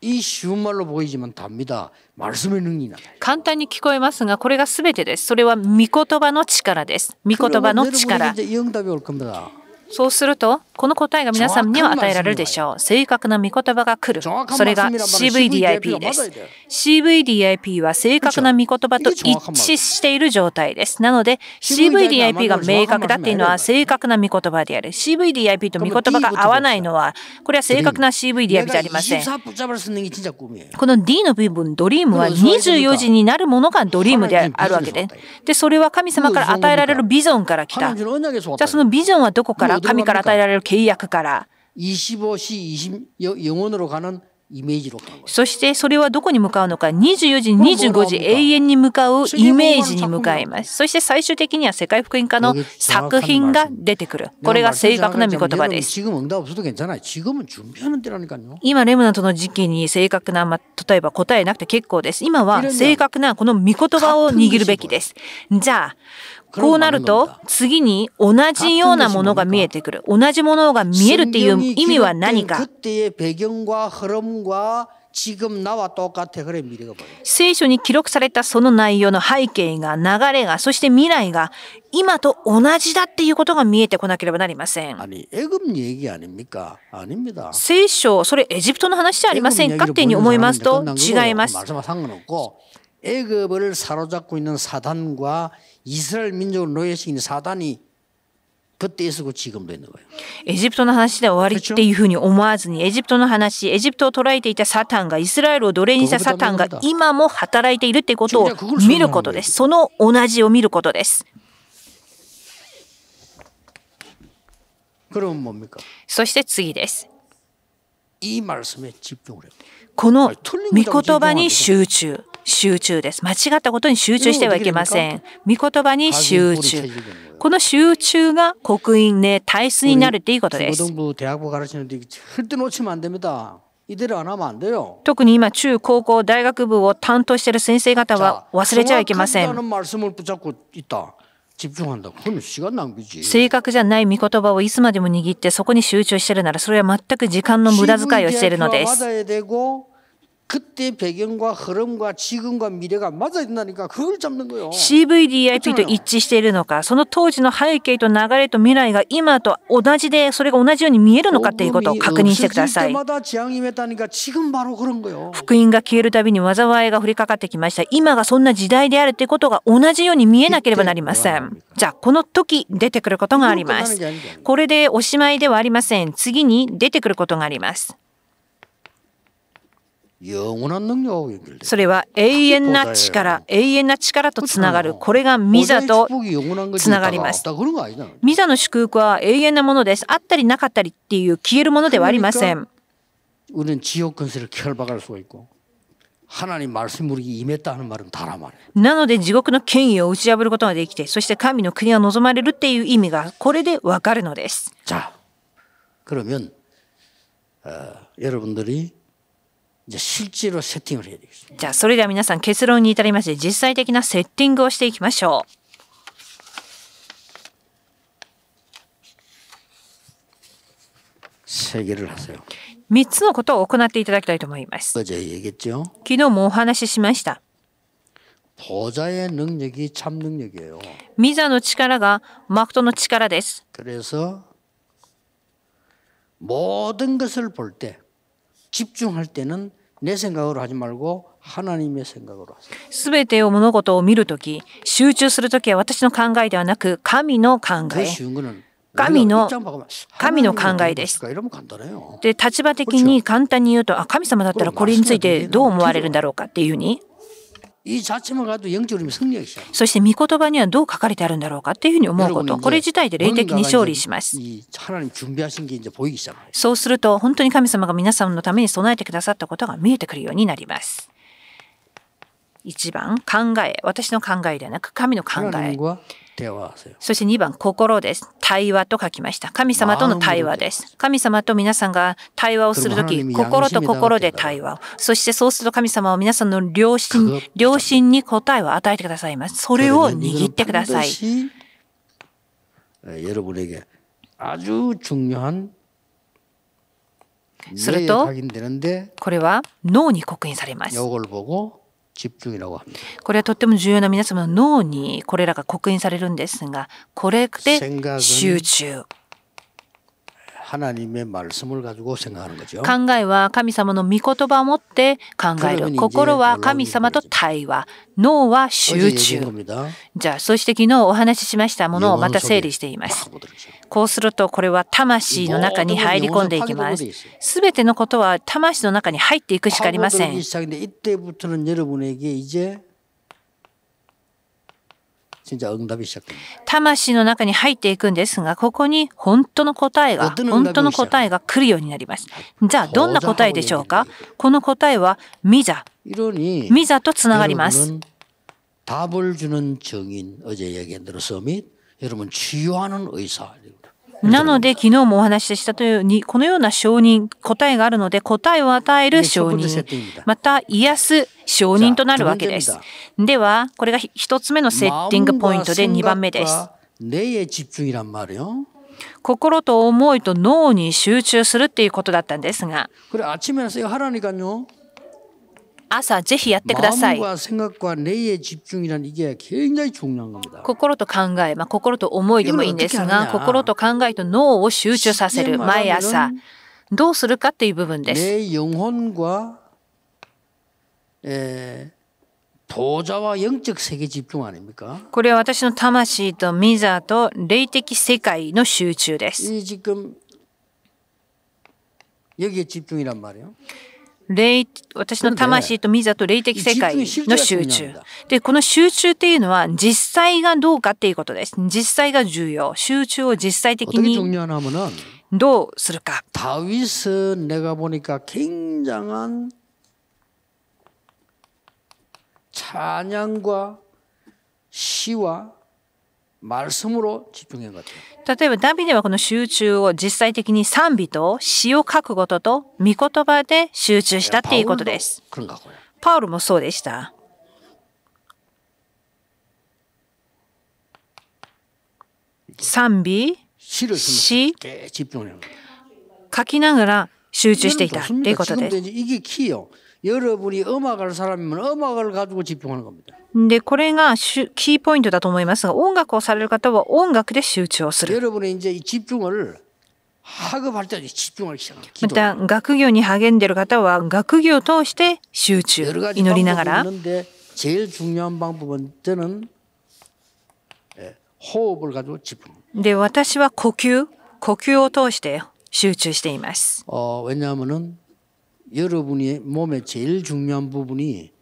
Speaker 1: 이쉬운말로보이지만답니다말씀의능이나
Speaker 2: 간단히聞こえますがこれが全てですそれは御言葉の力です御言葉の力그러면내응답이올겁니다そうすると、この答えが皆さんには与えられるでしょう。正確な見言葉が来る。それが CVDIP です。CVDIP は正確な見言葉と一致している状態です。なので、CVDIP が明確だっていうのは正確な見言葉である。CVDIP と見言葉が合わないのは、これは正確な CVDIP じゃありません。
Speaker 1: こ
Speaker 2: の D の部分、ドリームは24時になるものがドリームであるわけで。で、それは神様から与えられるビジョンから来た。じゃあそのビジョンはどこから神から与えられる契約から。そしてそれはどこに向かうのか24時25時永遠に向かうイメージに向かいますそして最終的には世界福音家の作品が出てくるこれが正確な見言葉です今レムナントの時期に正確な、ま例えば答えなくて結構です今は正確なこの見言葉を握るべきですじゃあこうなると次に同じようなものが見えてくる同じものが見えるっていう意味は何か聖書に記録されたその内容の背景が流れがそして未来が今と同じだっていうことが見えてこなければなりません。聖書それエジプトの話じゃありませんかっていうふうに思いますと違います。
Speaker 1: 애굽을사로잡고있는사단과이스라엘민족을노예시킨사단
Speaker 2: 이그때있었の話で終わりっていうふうに思わずにエジプトの話、エジプトを捉えていたサタンがイスラエルを奴隷にしたサタンが今も働いているってことを見ることです。その同じを見ることです。そして次です。この御言葉に集中。集中です。間違ったことに集中してはいけません。御言葉に集中。この集中が刻印ね、体質になるということです。特に今、中高校大学部を担当している先生方は忘れちゃいけません。正確じゃない御言葉をいつまでも握ってそこに集中してるならそれは全く時間の無駄遣いをしているのです。
Speaker 1: 그때배경과흐름과지금과미래가맞아야된다니까그걸잡는거예요 CVDIP と一
Speaker 2: 致しているのか、その当時の背景と流れと未来が今と同じで、それが同じように見えるのかということを確認してください。福音が消えるたびに災いが降りかかってきました。今がそんな時代であるということが同じように見えなければなりません。じゃあ、この時出てくることがあります。これでおしまいではありません。次に出てくることがあります。それは永遠な力、永遠な力とつながる。これがミザとつながります。ミザの祝福は永遠なものです。あったりなかったりっていう消えるものではありません。なので地獄の権威を打ち破ることができて、そして神の国が望まれるっていう意味がこれでわかるのです。じ
Speaker 1: ゃあ、그러 면、
Speaker 2: えー、여러분들이じゃあそれでは皆さん結論に至りまして実際的なセッティングをしていきましょう。3つのことを行っていただきたいと思います。昨日もお話ししました。ミザの力がマクトの力です。모든것
Speaker 1: 을볼때집중할때는내생각으로하지말고하나님의생각으
Speaker 2: 로하세요全てを物事を見るとき、集中するときは私の考えではなく神の考え。神の神の考えです。で立場的に簡単に言うとあ神様だったらこれについてどう思われるんだろうかっていうふうにそして御言葉にはどう書かれてあるんだろうかというふうに思うことこれ自体で霊的に勝利しますそうすると本当に神様が皆さんのために備えてくださったことが見えてくるようになります1番考え私の考えではなく神の考え
Speaker 1: 手を合わせそ
Speaker 2: して2番心です対話と書きました神様との対話です神様と皆さんが対話をする時心と心で対話をそしてそうすると神様は皆さんの良心良心に答えを与えてくださいますそれを握ってくださいするとこれは脳に刻印されますこれはとっても重要な皆様の脳にこれらが刻印されるんですがこれで集
Speaker 1: 中考え
Speaker 2: は神様の御言葉を持って考える。心は神様と対話。脳は集中。じゃあ、そして昨日お話ししましたものをまた整理しています。こうすると、これは魂の中に入り込んでいきます。すべてのことは魂の中に入っていくしかありません。魂の中に入っていくんですが、ここに本当の答えが、本当の答えが来るようになります。じゃあ、どんな答えでしょうかこの答えは、ミザ。ミザとつながります。주
Speaker 1: 는증인어제얘기한대로서밋여러분치유하는의사
Speaker 2: なので昨日もお話ししたというようにこのような承認答えがあるので答えを与える承認また癒す承認となるわけです。ではこれが1つ目のセッティングポイントで2番目です。心と思いと脳に集中するっていうことだったんですが。朝ぜひやってください。心と考え、まあ、心と思いでもいいんですが、心と考えと脳を集中させる毎朝。どうするかっていう部分です。こ
Speaker 1: れ
Speaker 2: は私の魂とミザと霊的世界の集中です。霊私の魂とミザと霊的世界の集中でこの集中っていうのは実際がどうかっていうことです実際が重要集中を実際的にどうするかダビス
Speaker 1: 내가보니까굉장한
Speaker 2: 찬양과시와例えばダビデはこの集中を実際的に賛美と詩を書くこととこ言葉で集中したっていうことです。パウルもそうでした。賛美、詩、書きながら集中していたっていうことです。で、これがキーポイントだと思いますが、音楽をされる方は音楽で集中をする。また、学業に励んでいる方は、学業を通して集中、祈りながら。で、私は呼吸、呼吸を通して集中しています。
Speaker 1: 여러분의몸의제일중요한부분이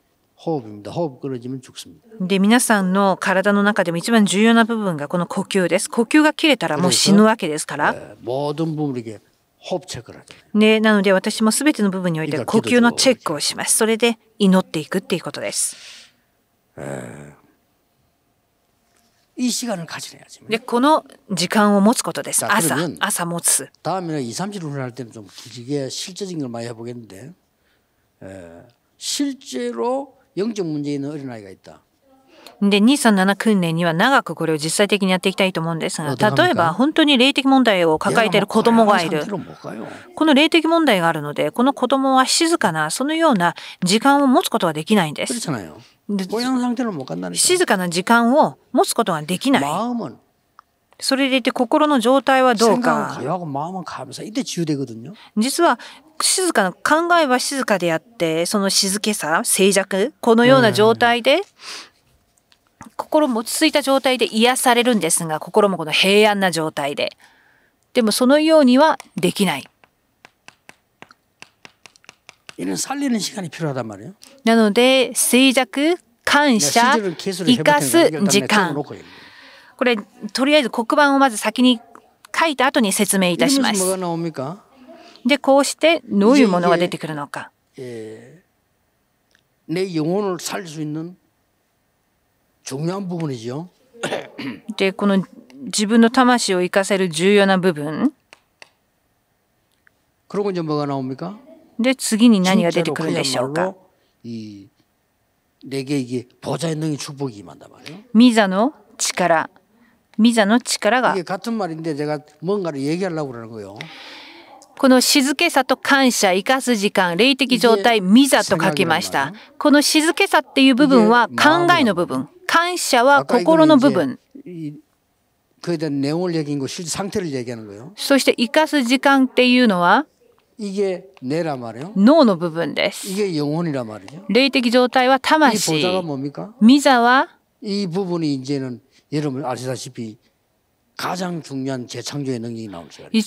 Speaker 1: 호흡입니다호흡끊어지면죽습니다
Speaker 2: で皆さんの体の中でも一番重要な部分がこの呼吸です。呼吸が切れたらもう死ぬわけですから。
Speaker 1: 모든부분에게호흡체크를
Speaker 2: ね、なので私もすべての部分において呼吸のチェックをします。それで祈っていくっていうことです。えー이 시간을 가지려야지. 네, この時間を持つことです.持つ.
Speaker 1: 다음에는 2, 30분 할 때는 좀 길게 실제적인 걸 많이 해보겠는데 에, 실제로 영적 문제 있는 어린아이가 있다.
Speaker 2: で237訓練には長くこれを実際的にやっていきたいと思うんですが例えば本当に霊的問題を抱えている子供がいるこの霊的問題があるのでこの子供は静かなそのような時間を持つことはできないんです。静かな時間を持つことができない。それでいて心の状態はどうか。実は静かな考えは静かであってその静けさ静寂このような状態で心も落ち着いた状態で癒されるんですが心もこの平安な状態ででもそのようにはできないなので衰弱感謝生かす時間これとりあえず黒板をまず先に書いた後に説明いたしますでこうしてどういうものが出てくるのかで、この自分の魂を生かせる重要な部分。で、次に何が出てくるでしょうか。ミザの力。ミザの力が。この静けさと感謝、生かす時間、霊的状態、ミザと書きました。この静けさっていう部分は考えの部分。感謝は心の部分。そして生かす時間っていうのは
Speaker 1: 脳
Speaker 2: の部分です。霊的状態は魂。ミザは一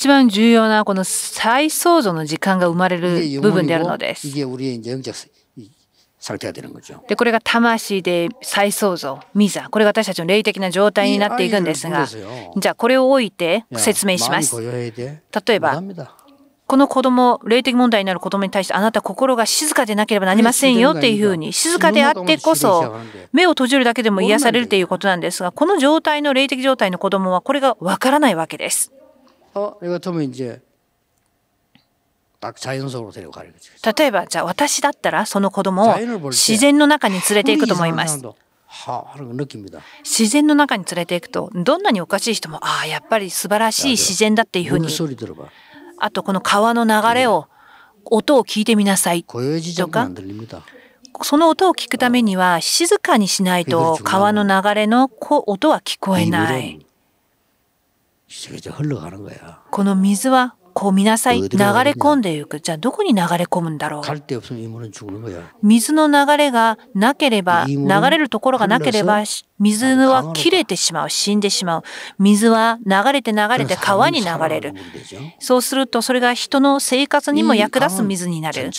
Speaker 2: 番重要なこの再創造の時間が生まれる部分であるのです。でこれが魂で再創造ミザこれが私たちの霊的な状態になっていくんですがじゃあこれを置いて説明します例えばこの子供霊的問題になる子供に対してあなた心が静かでなければなりませんよっていうふうに静かであってこそ目を閉じるだけでも癒されるということなんですがこの状態の霊的状態の子供はこれがわからないわけです。例えばじゃあ私だったらその子供を自然の中に連れていくと思います。自然の中に連れていくとどんなにおかしい人もああやっぱり素晴らしい自然だっていうふうにあとこの川の流れを音を聞いてみなさいとかその音を聞くためには静かにしないと川の流れの音は聞こえないこの水はこう見なさい流れ込んでいくじゃあどこに流れ込むんだろ
Speaker 1: う
Speaker 2: 水の流れがなければ流れるところがなければ水は切れてしまう死んでしまう水は流れて流れて川に流れるそうするとそれが人の生活にも役立つ水になる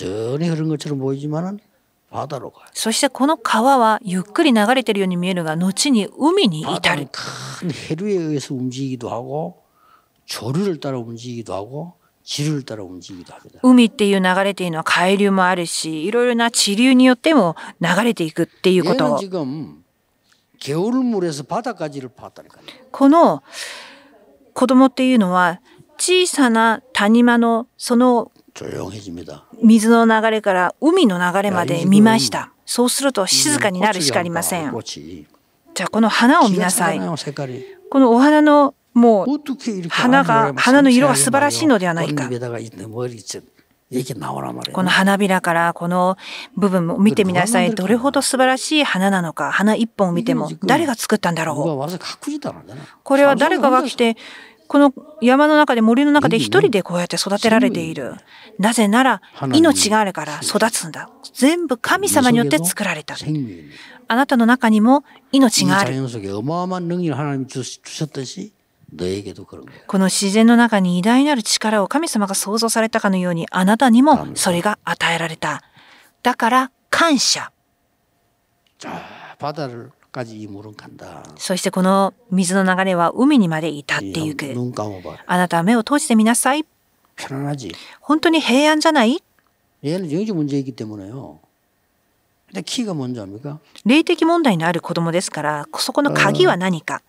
Speaker 2: そしてこの川はゆっくり流れてるように見えるが後に海に至る。海っていう流れっていうのは海流もあるしいろいろな地流によっても流れていくっていうことこの子供っていうのは小さな谷間のその水の流れから海の流れまで見ましたそうすると静かになるしかありませんじゃあこの花を見なさいこのお花のもう花が花の色が素晴らしいのではないか。この花びらからこの部分を見てみなさい。どれほど素晴らしい花なのか。花一本を見ても誰が作ったんだろう。これは誰かが来て、この山の中で森の中で一人でこうやって育てられている。なぜなら命があるから育つんだ。全部神様によって作られた。あなたの中にも命がある。この自然の中に偉大なる力を神様が創造されたかのようにあなたにもそれが与えられた。だから感謝。そしてこの水の流れは海にまで至ってゆく。あなたは目を閉じてみなさい。本当に平安じゃない霊的問題のある子供ですから、そこの鍵は何か。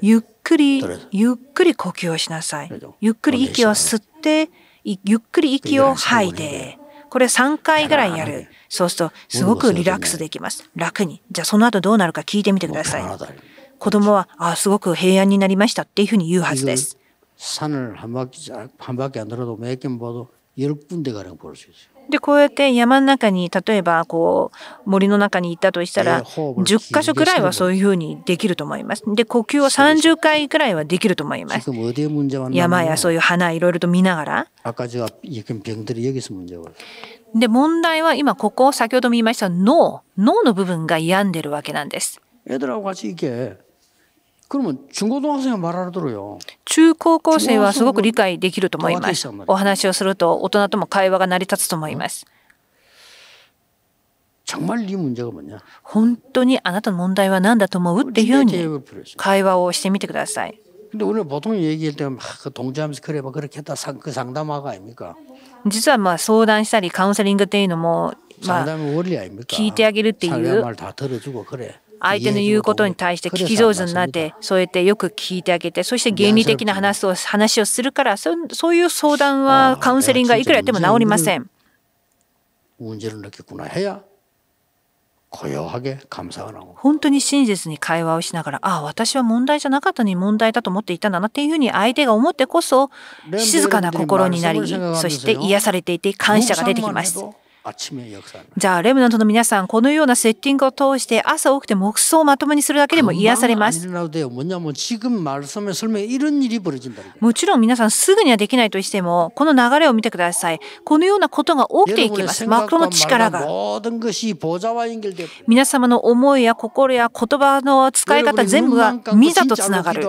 Speaker 2: ゆっくりゆっくり呼吸をしなさいゆっくり息を吸ってゆっくり息を吐いてこれ3回ぐらいやるそうするとすごくリラックスできます楽にじゃあその後どうなるか聞いてみてください子供はあすごく平安になりましたっていうふうに言うはずですでこうやって山の中に例えばこう森の中に行ったとしたら10か所くらいはそういうふうにできると思います。で呼吸を30回くらいはできると思います。山やそういう花いろいろと見ながら。で問題は今ここ先ほども言いました脳脳の部分が病んでるわけなんです。中高校生はすごく理解できると思います。お話をすると大人とも会話が成り立つと思います。本当にあなたの問題は何だと思うっていうふうに
Speaker 1: 会話をしてみてください。근데오늘보통얘기할때동조하면서그래그렇게했다상그상담가아닙니까
Speaker 2: 実はまあ相談したりカウンセリングっていうのもまあ聞いてあげるっていう。相手の言うことに対して聞き上手になってそうやってよく聞いてあげてそして原理的な話を話をするからそそういう相談はカウンセリングがいくらやっても治りません。本当に真実に会話をしながら、ああ、私は問題じゃなかったのに問題だと思っていたんだなっていうふうに相手が思ってこそ、静かな心になり、そして癒されていて感謝が出てきます。じゃあレムナントの皆さんこのようなセッティングを通して朝起きて黙想をまともにするだけでも癒されますもちろん皆さんすぐにはできないとしてもこの流れを見てくださいこのようなことが起きていきますマクロの力が皆様の思いや心や言葉の使い方全部がみざとつながる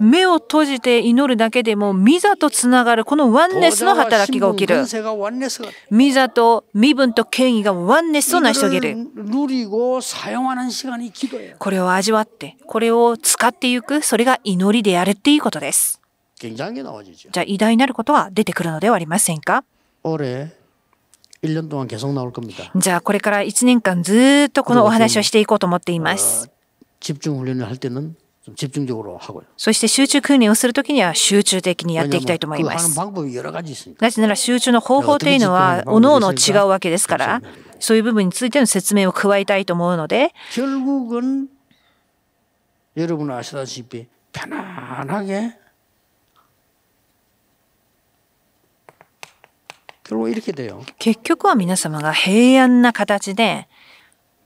Speaker 2: 目を閉じて祈るだけでもミザとつながるこのワンネスの働きが起きるミザと身分と権威がワンネスを成し遂げるこれを味わってこれを使っていくそれが祈りでやるっていうことですじゃあ偉大になることは出てくるのではありませんかじゃあこれから1年間ずっとこのお話をしていこうと思っていますそして集中訓練をするときには集中的にやっていきたいと思います。
Speaker 1: な
Speaker 2: ぜなら集中の方法というのは各々違うわけですから、そういう部分についての説明を加えたいと思うので、結局は皆様が平安な形で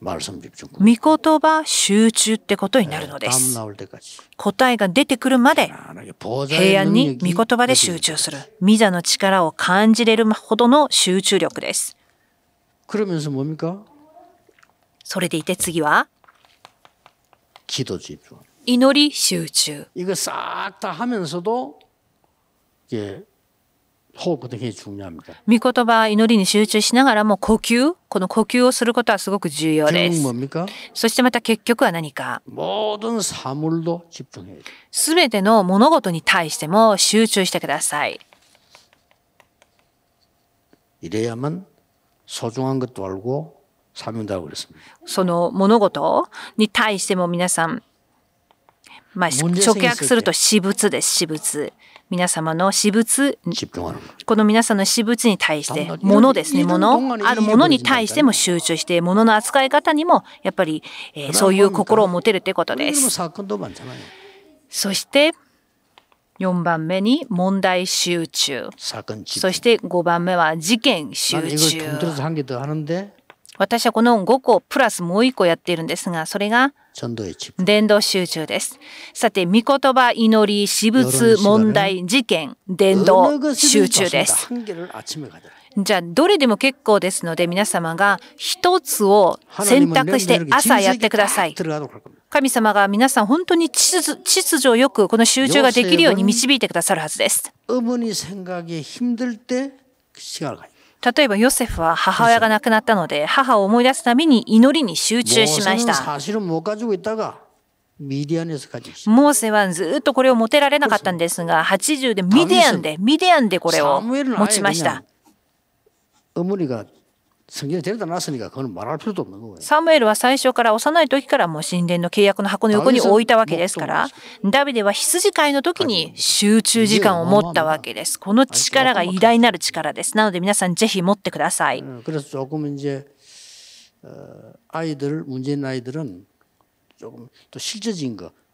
Speaker 1: 御
Speaker 2: 言葉集中ってことになるのです。答えが出てくるまで平安に御言葉で集中する。ミザの力を感じれるほどの集中力です。それでいて次は祈り集中。
Speaker 1: 方向的に중요
Speaker 2: 御言葉、祈りに集中しながらも呼吸、この呼吸をすることはすごく重要です。そしてまた結局は何か。すべての物事に対しても集中してください。その物事に対しても皆さん、まあ、直訳すると私物です、私物。皆様の私物この皆さんの私物に対してものですねものあるものに対しても集中してものの扱い方にもやっぱり、えそういう心を持てるということです。そして4番目に問題集中そして5番目は事件集中私はこの5個プラスもう1個やっているんですがそれが伝道集中です。さて、御言葉、祈り、私物、問題、事件、伝道集中です。じゃあ、どれでも結構ですので、皆様が一つを選択して朝やってください。神様が皆さん本当に秩序よくこの集中ができるように導いてくださるはずです。例えばヨセフは母親が亡くなったので母を思い出すために祈りに集中しました。モーセはずっとこれを持てられなかったんですが、80でミディアンで、ミディアンでこれを持ちました。サムエルは最初から幼い時からもう神殿の契約の箱の横に置いたわけですからダビデは羊飼いの時に集中時間を持ったわけですこの力が偉大なる力ですなので皆さんぜひ持ってください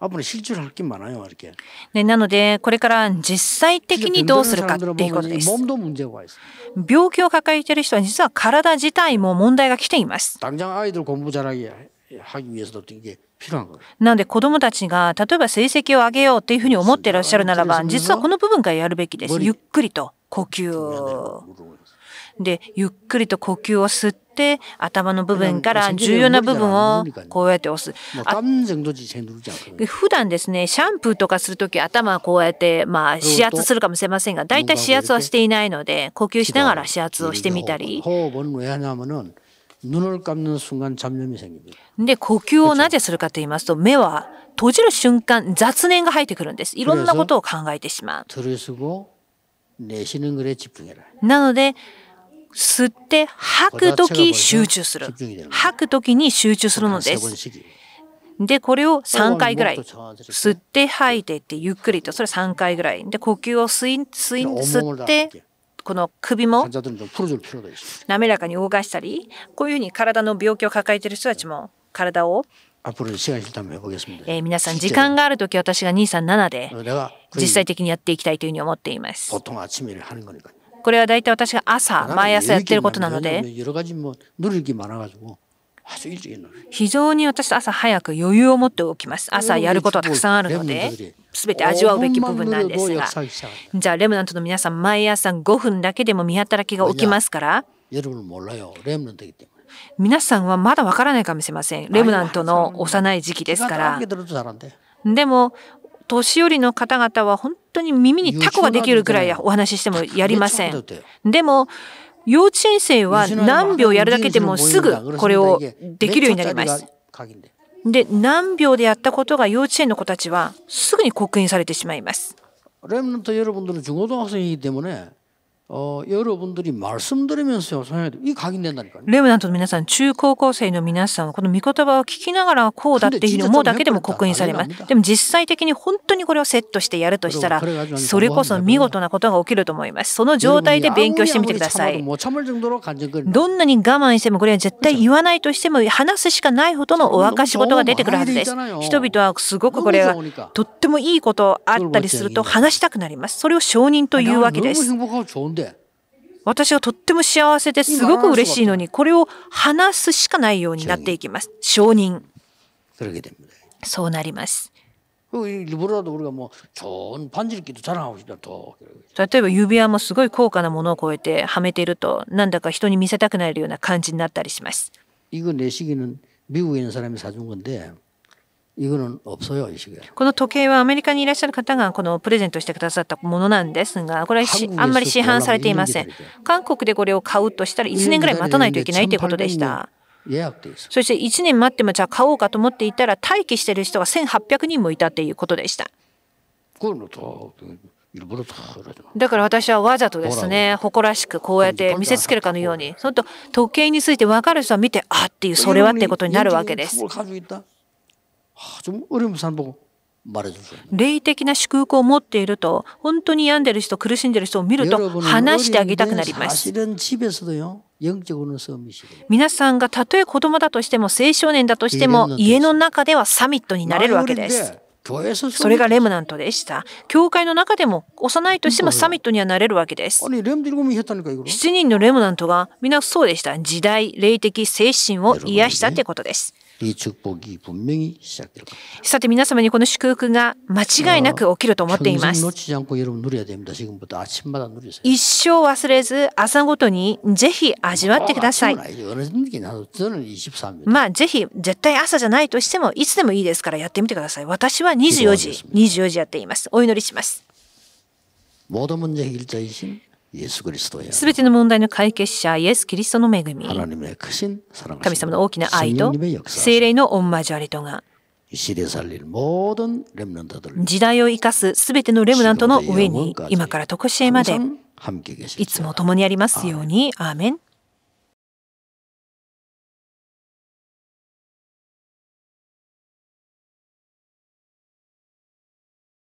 Speaker 1: 앞으로실질할게많아요이렇게
Speaker 2: 네なのでこれから実際的にどうするかっていうことです。
Speaker 1: 病
Speaker 2: 気を抱えている人は実は体自体も問題が来ています。당장아이들공부잘하게
Speaker 1: 하기위해서도이게
Speaker 2: なので子どもたちが例えば成績を上げようっていうふうに思ってらっしゃるならば実はこの部分からやるべきですゆっくりと呼吸でゆっくりと呼吸を吸っって頭の部分から重要な部分をこうやって押す。普段ですねシャンプーとかする時頭はこうやってまあ指圧するかもしれませんが大体指圧はしていないので呼吸しながら指圧をしてみたり。で呼吸をなぜするかと言いますと目は閉じる瞬間雑念が入ってくるんです。いろんなことを考えてしまう。なので吸って吐く時集中する吐く時に集中するのですでこれを3回ぐらい吸って吐いてってゆっくりとそれ3回ぐらいで呼吸を吸い吸ってこの首も滑らかに動かしたりこういうふうに体の病気を抱えている人たちも体をえ
Speaker 1: ー、
Speaker 2: 皆さん時間がある時私が237で実際的にやっていきたいというふうに思っています。これは大体私が朝毎朝やってることなので非常に私朝早く余裕を持っておきます朝やることはたくさんあるので全て味わうべき部分なんですがじゃあレムナントの皆さん毎朝5分だけでも見働きが起きますから皆さんはまだわからないかもしれませんレムナントの幼い時期ですからでも年寄りの方々は本当に耳にタコができるくらいお話ししてもやりません。でも幼稚園生は何秒やるだけでもすぐこれをできるようになります。で何秒でやったことが幼稚園の子たちはすぐに刻印されてしまいます。レムナントの皆さん、中高校生の皆さんは、この御言葉を聞きながら、こうだっていうふうに思うだけでも刻印されます。でも実際的に本当にこれをセットしてやるとしたら、それこそ見事なことが起きると思います。その状態で勉強してみてください。どんなに我慢しても、これは絶対言わないとしても、話すしかないほどのお明し事が出てくるはずです。人々はすごくこれは、とってもいいことあったりすると話したくなります。それを承認というわけです。私はとっても幸せですごく嬉しいのにこれを話すしかないようになっていきます承認そうなります例えば指輪もすごい高価なものを超えてはめているとなんだか人に見せたくなるような感じになったりします。
Speaker 1: こ
Speaker 2: の時計はアメリカにいらっしゃる方がこのプレゼントしてくださったものなんですが、これはあんまり市販されていません。韓国でこれを買うとしたら1年ぐらい待たないといけないということでした。そして1年待ってもじゃあ買おうかと思っていたら待機してる人が1800人もいたということでした。だから私はわざとですね、誇らしくこうやって見せつけるかのように、そのと時計について分かる人は見て、あっていう、それはっていうことになるわけです。좀어려운산보고말해주세요霊的な祝福を持っていると本当に病んでる人苦しんでる人を見ると話してあげたくなります。皆さんがたとえ子供だとしても青少年だとしても家の中ではサミットになれるわけです。
Speaker 1: それがレ
Speaker 2: ムナントでした。教会の中でも幼いとしてもサミットにはなれるわけです。7人のレムナントが皆そうでした。時代、霊的精神を癒したってことです。
Speaker 1: 이축복이분명히
Speaker 2: 시작될겁니다さて皆様にこの祝福が間違いなく起きると思っています놓
Speaker 1: 치지않고여러분누려야됩니다지금부터아침마다누리세요
Speaker 2: 一生忘れず朝ごとにぜひ味わってください저
Speaker 1: 는2입니다
Speaker 2: まあぜひ絶対朝じゃないとしてもいつでもいいですからやってみてください。私は24時24時やっています。お祈りします。
Speaker 1: 모든문제해결자이신イエス・キリストやすべ
Speaker 2: ての問題の解決者、イエス・キリストの恵み、神様の大きな愛と、精霊の御交わりとが、時代を生かすすべてのレムナントの上に、今からとこしえまで、いつも共にありますように、アーメン。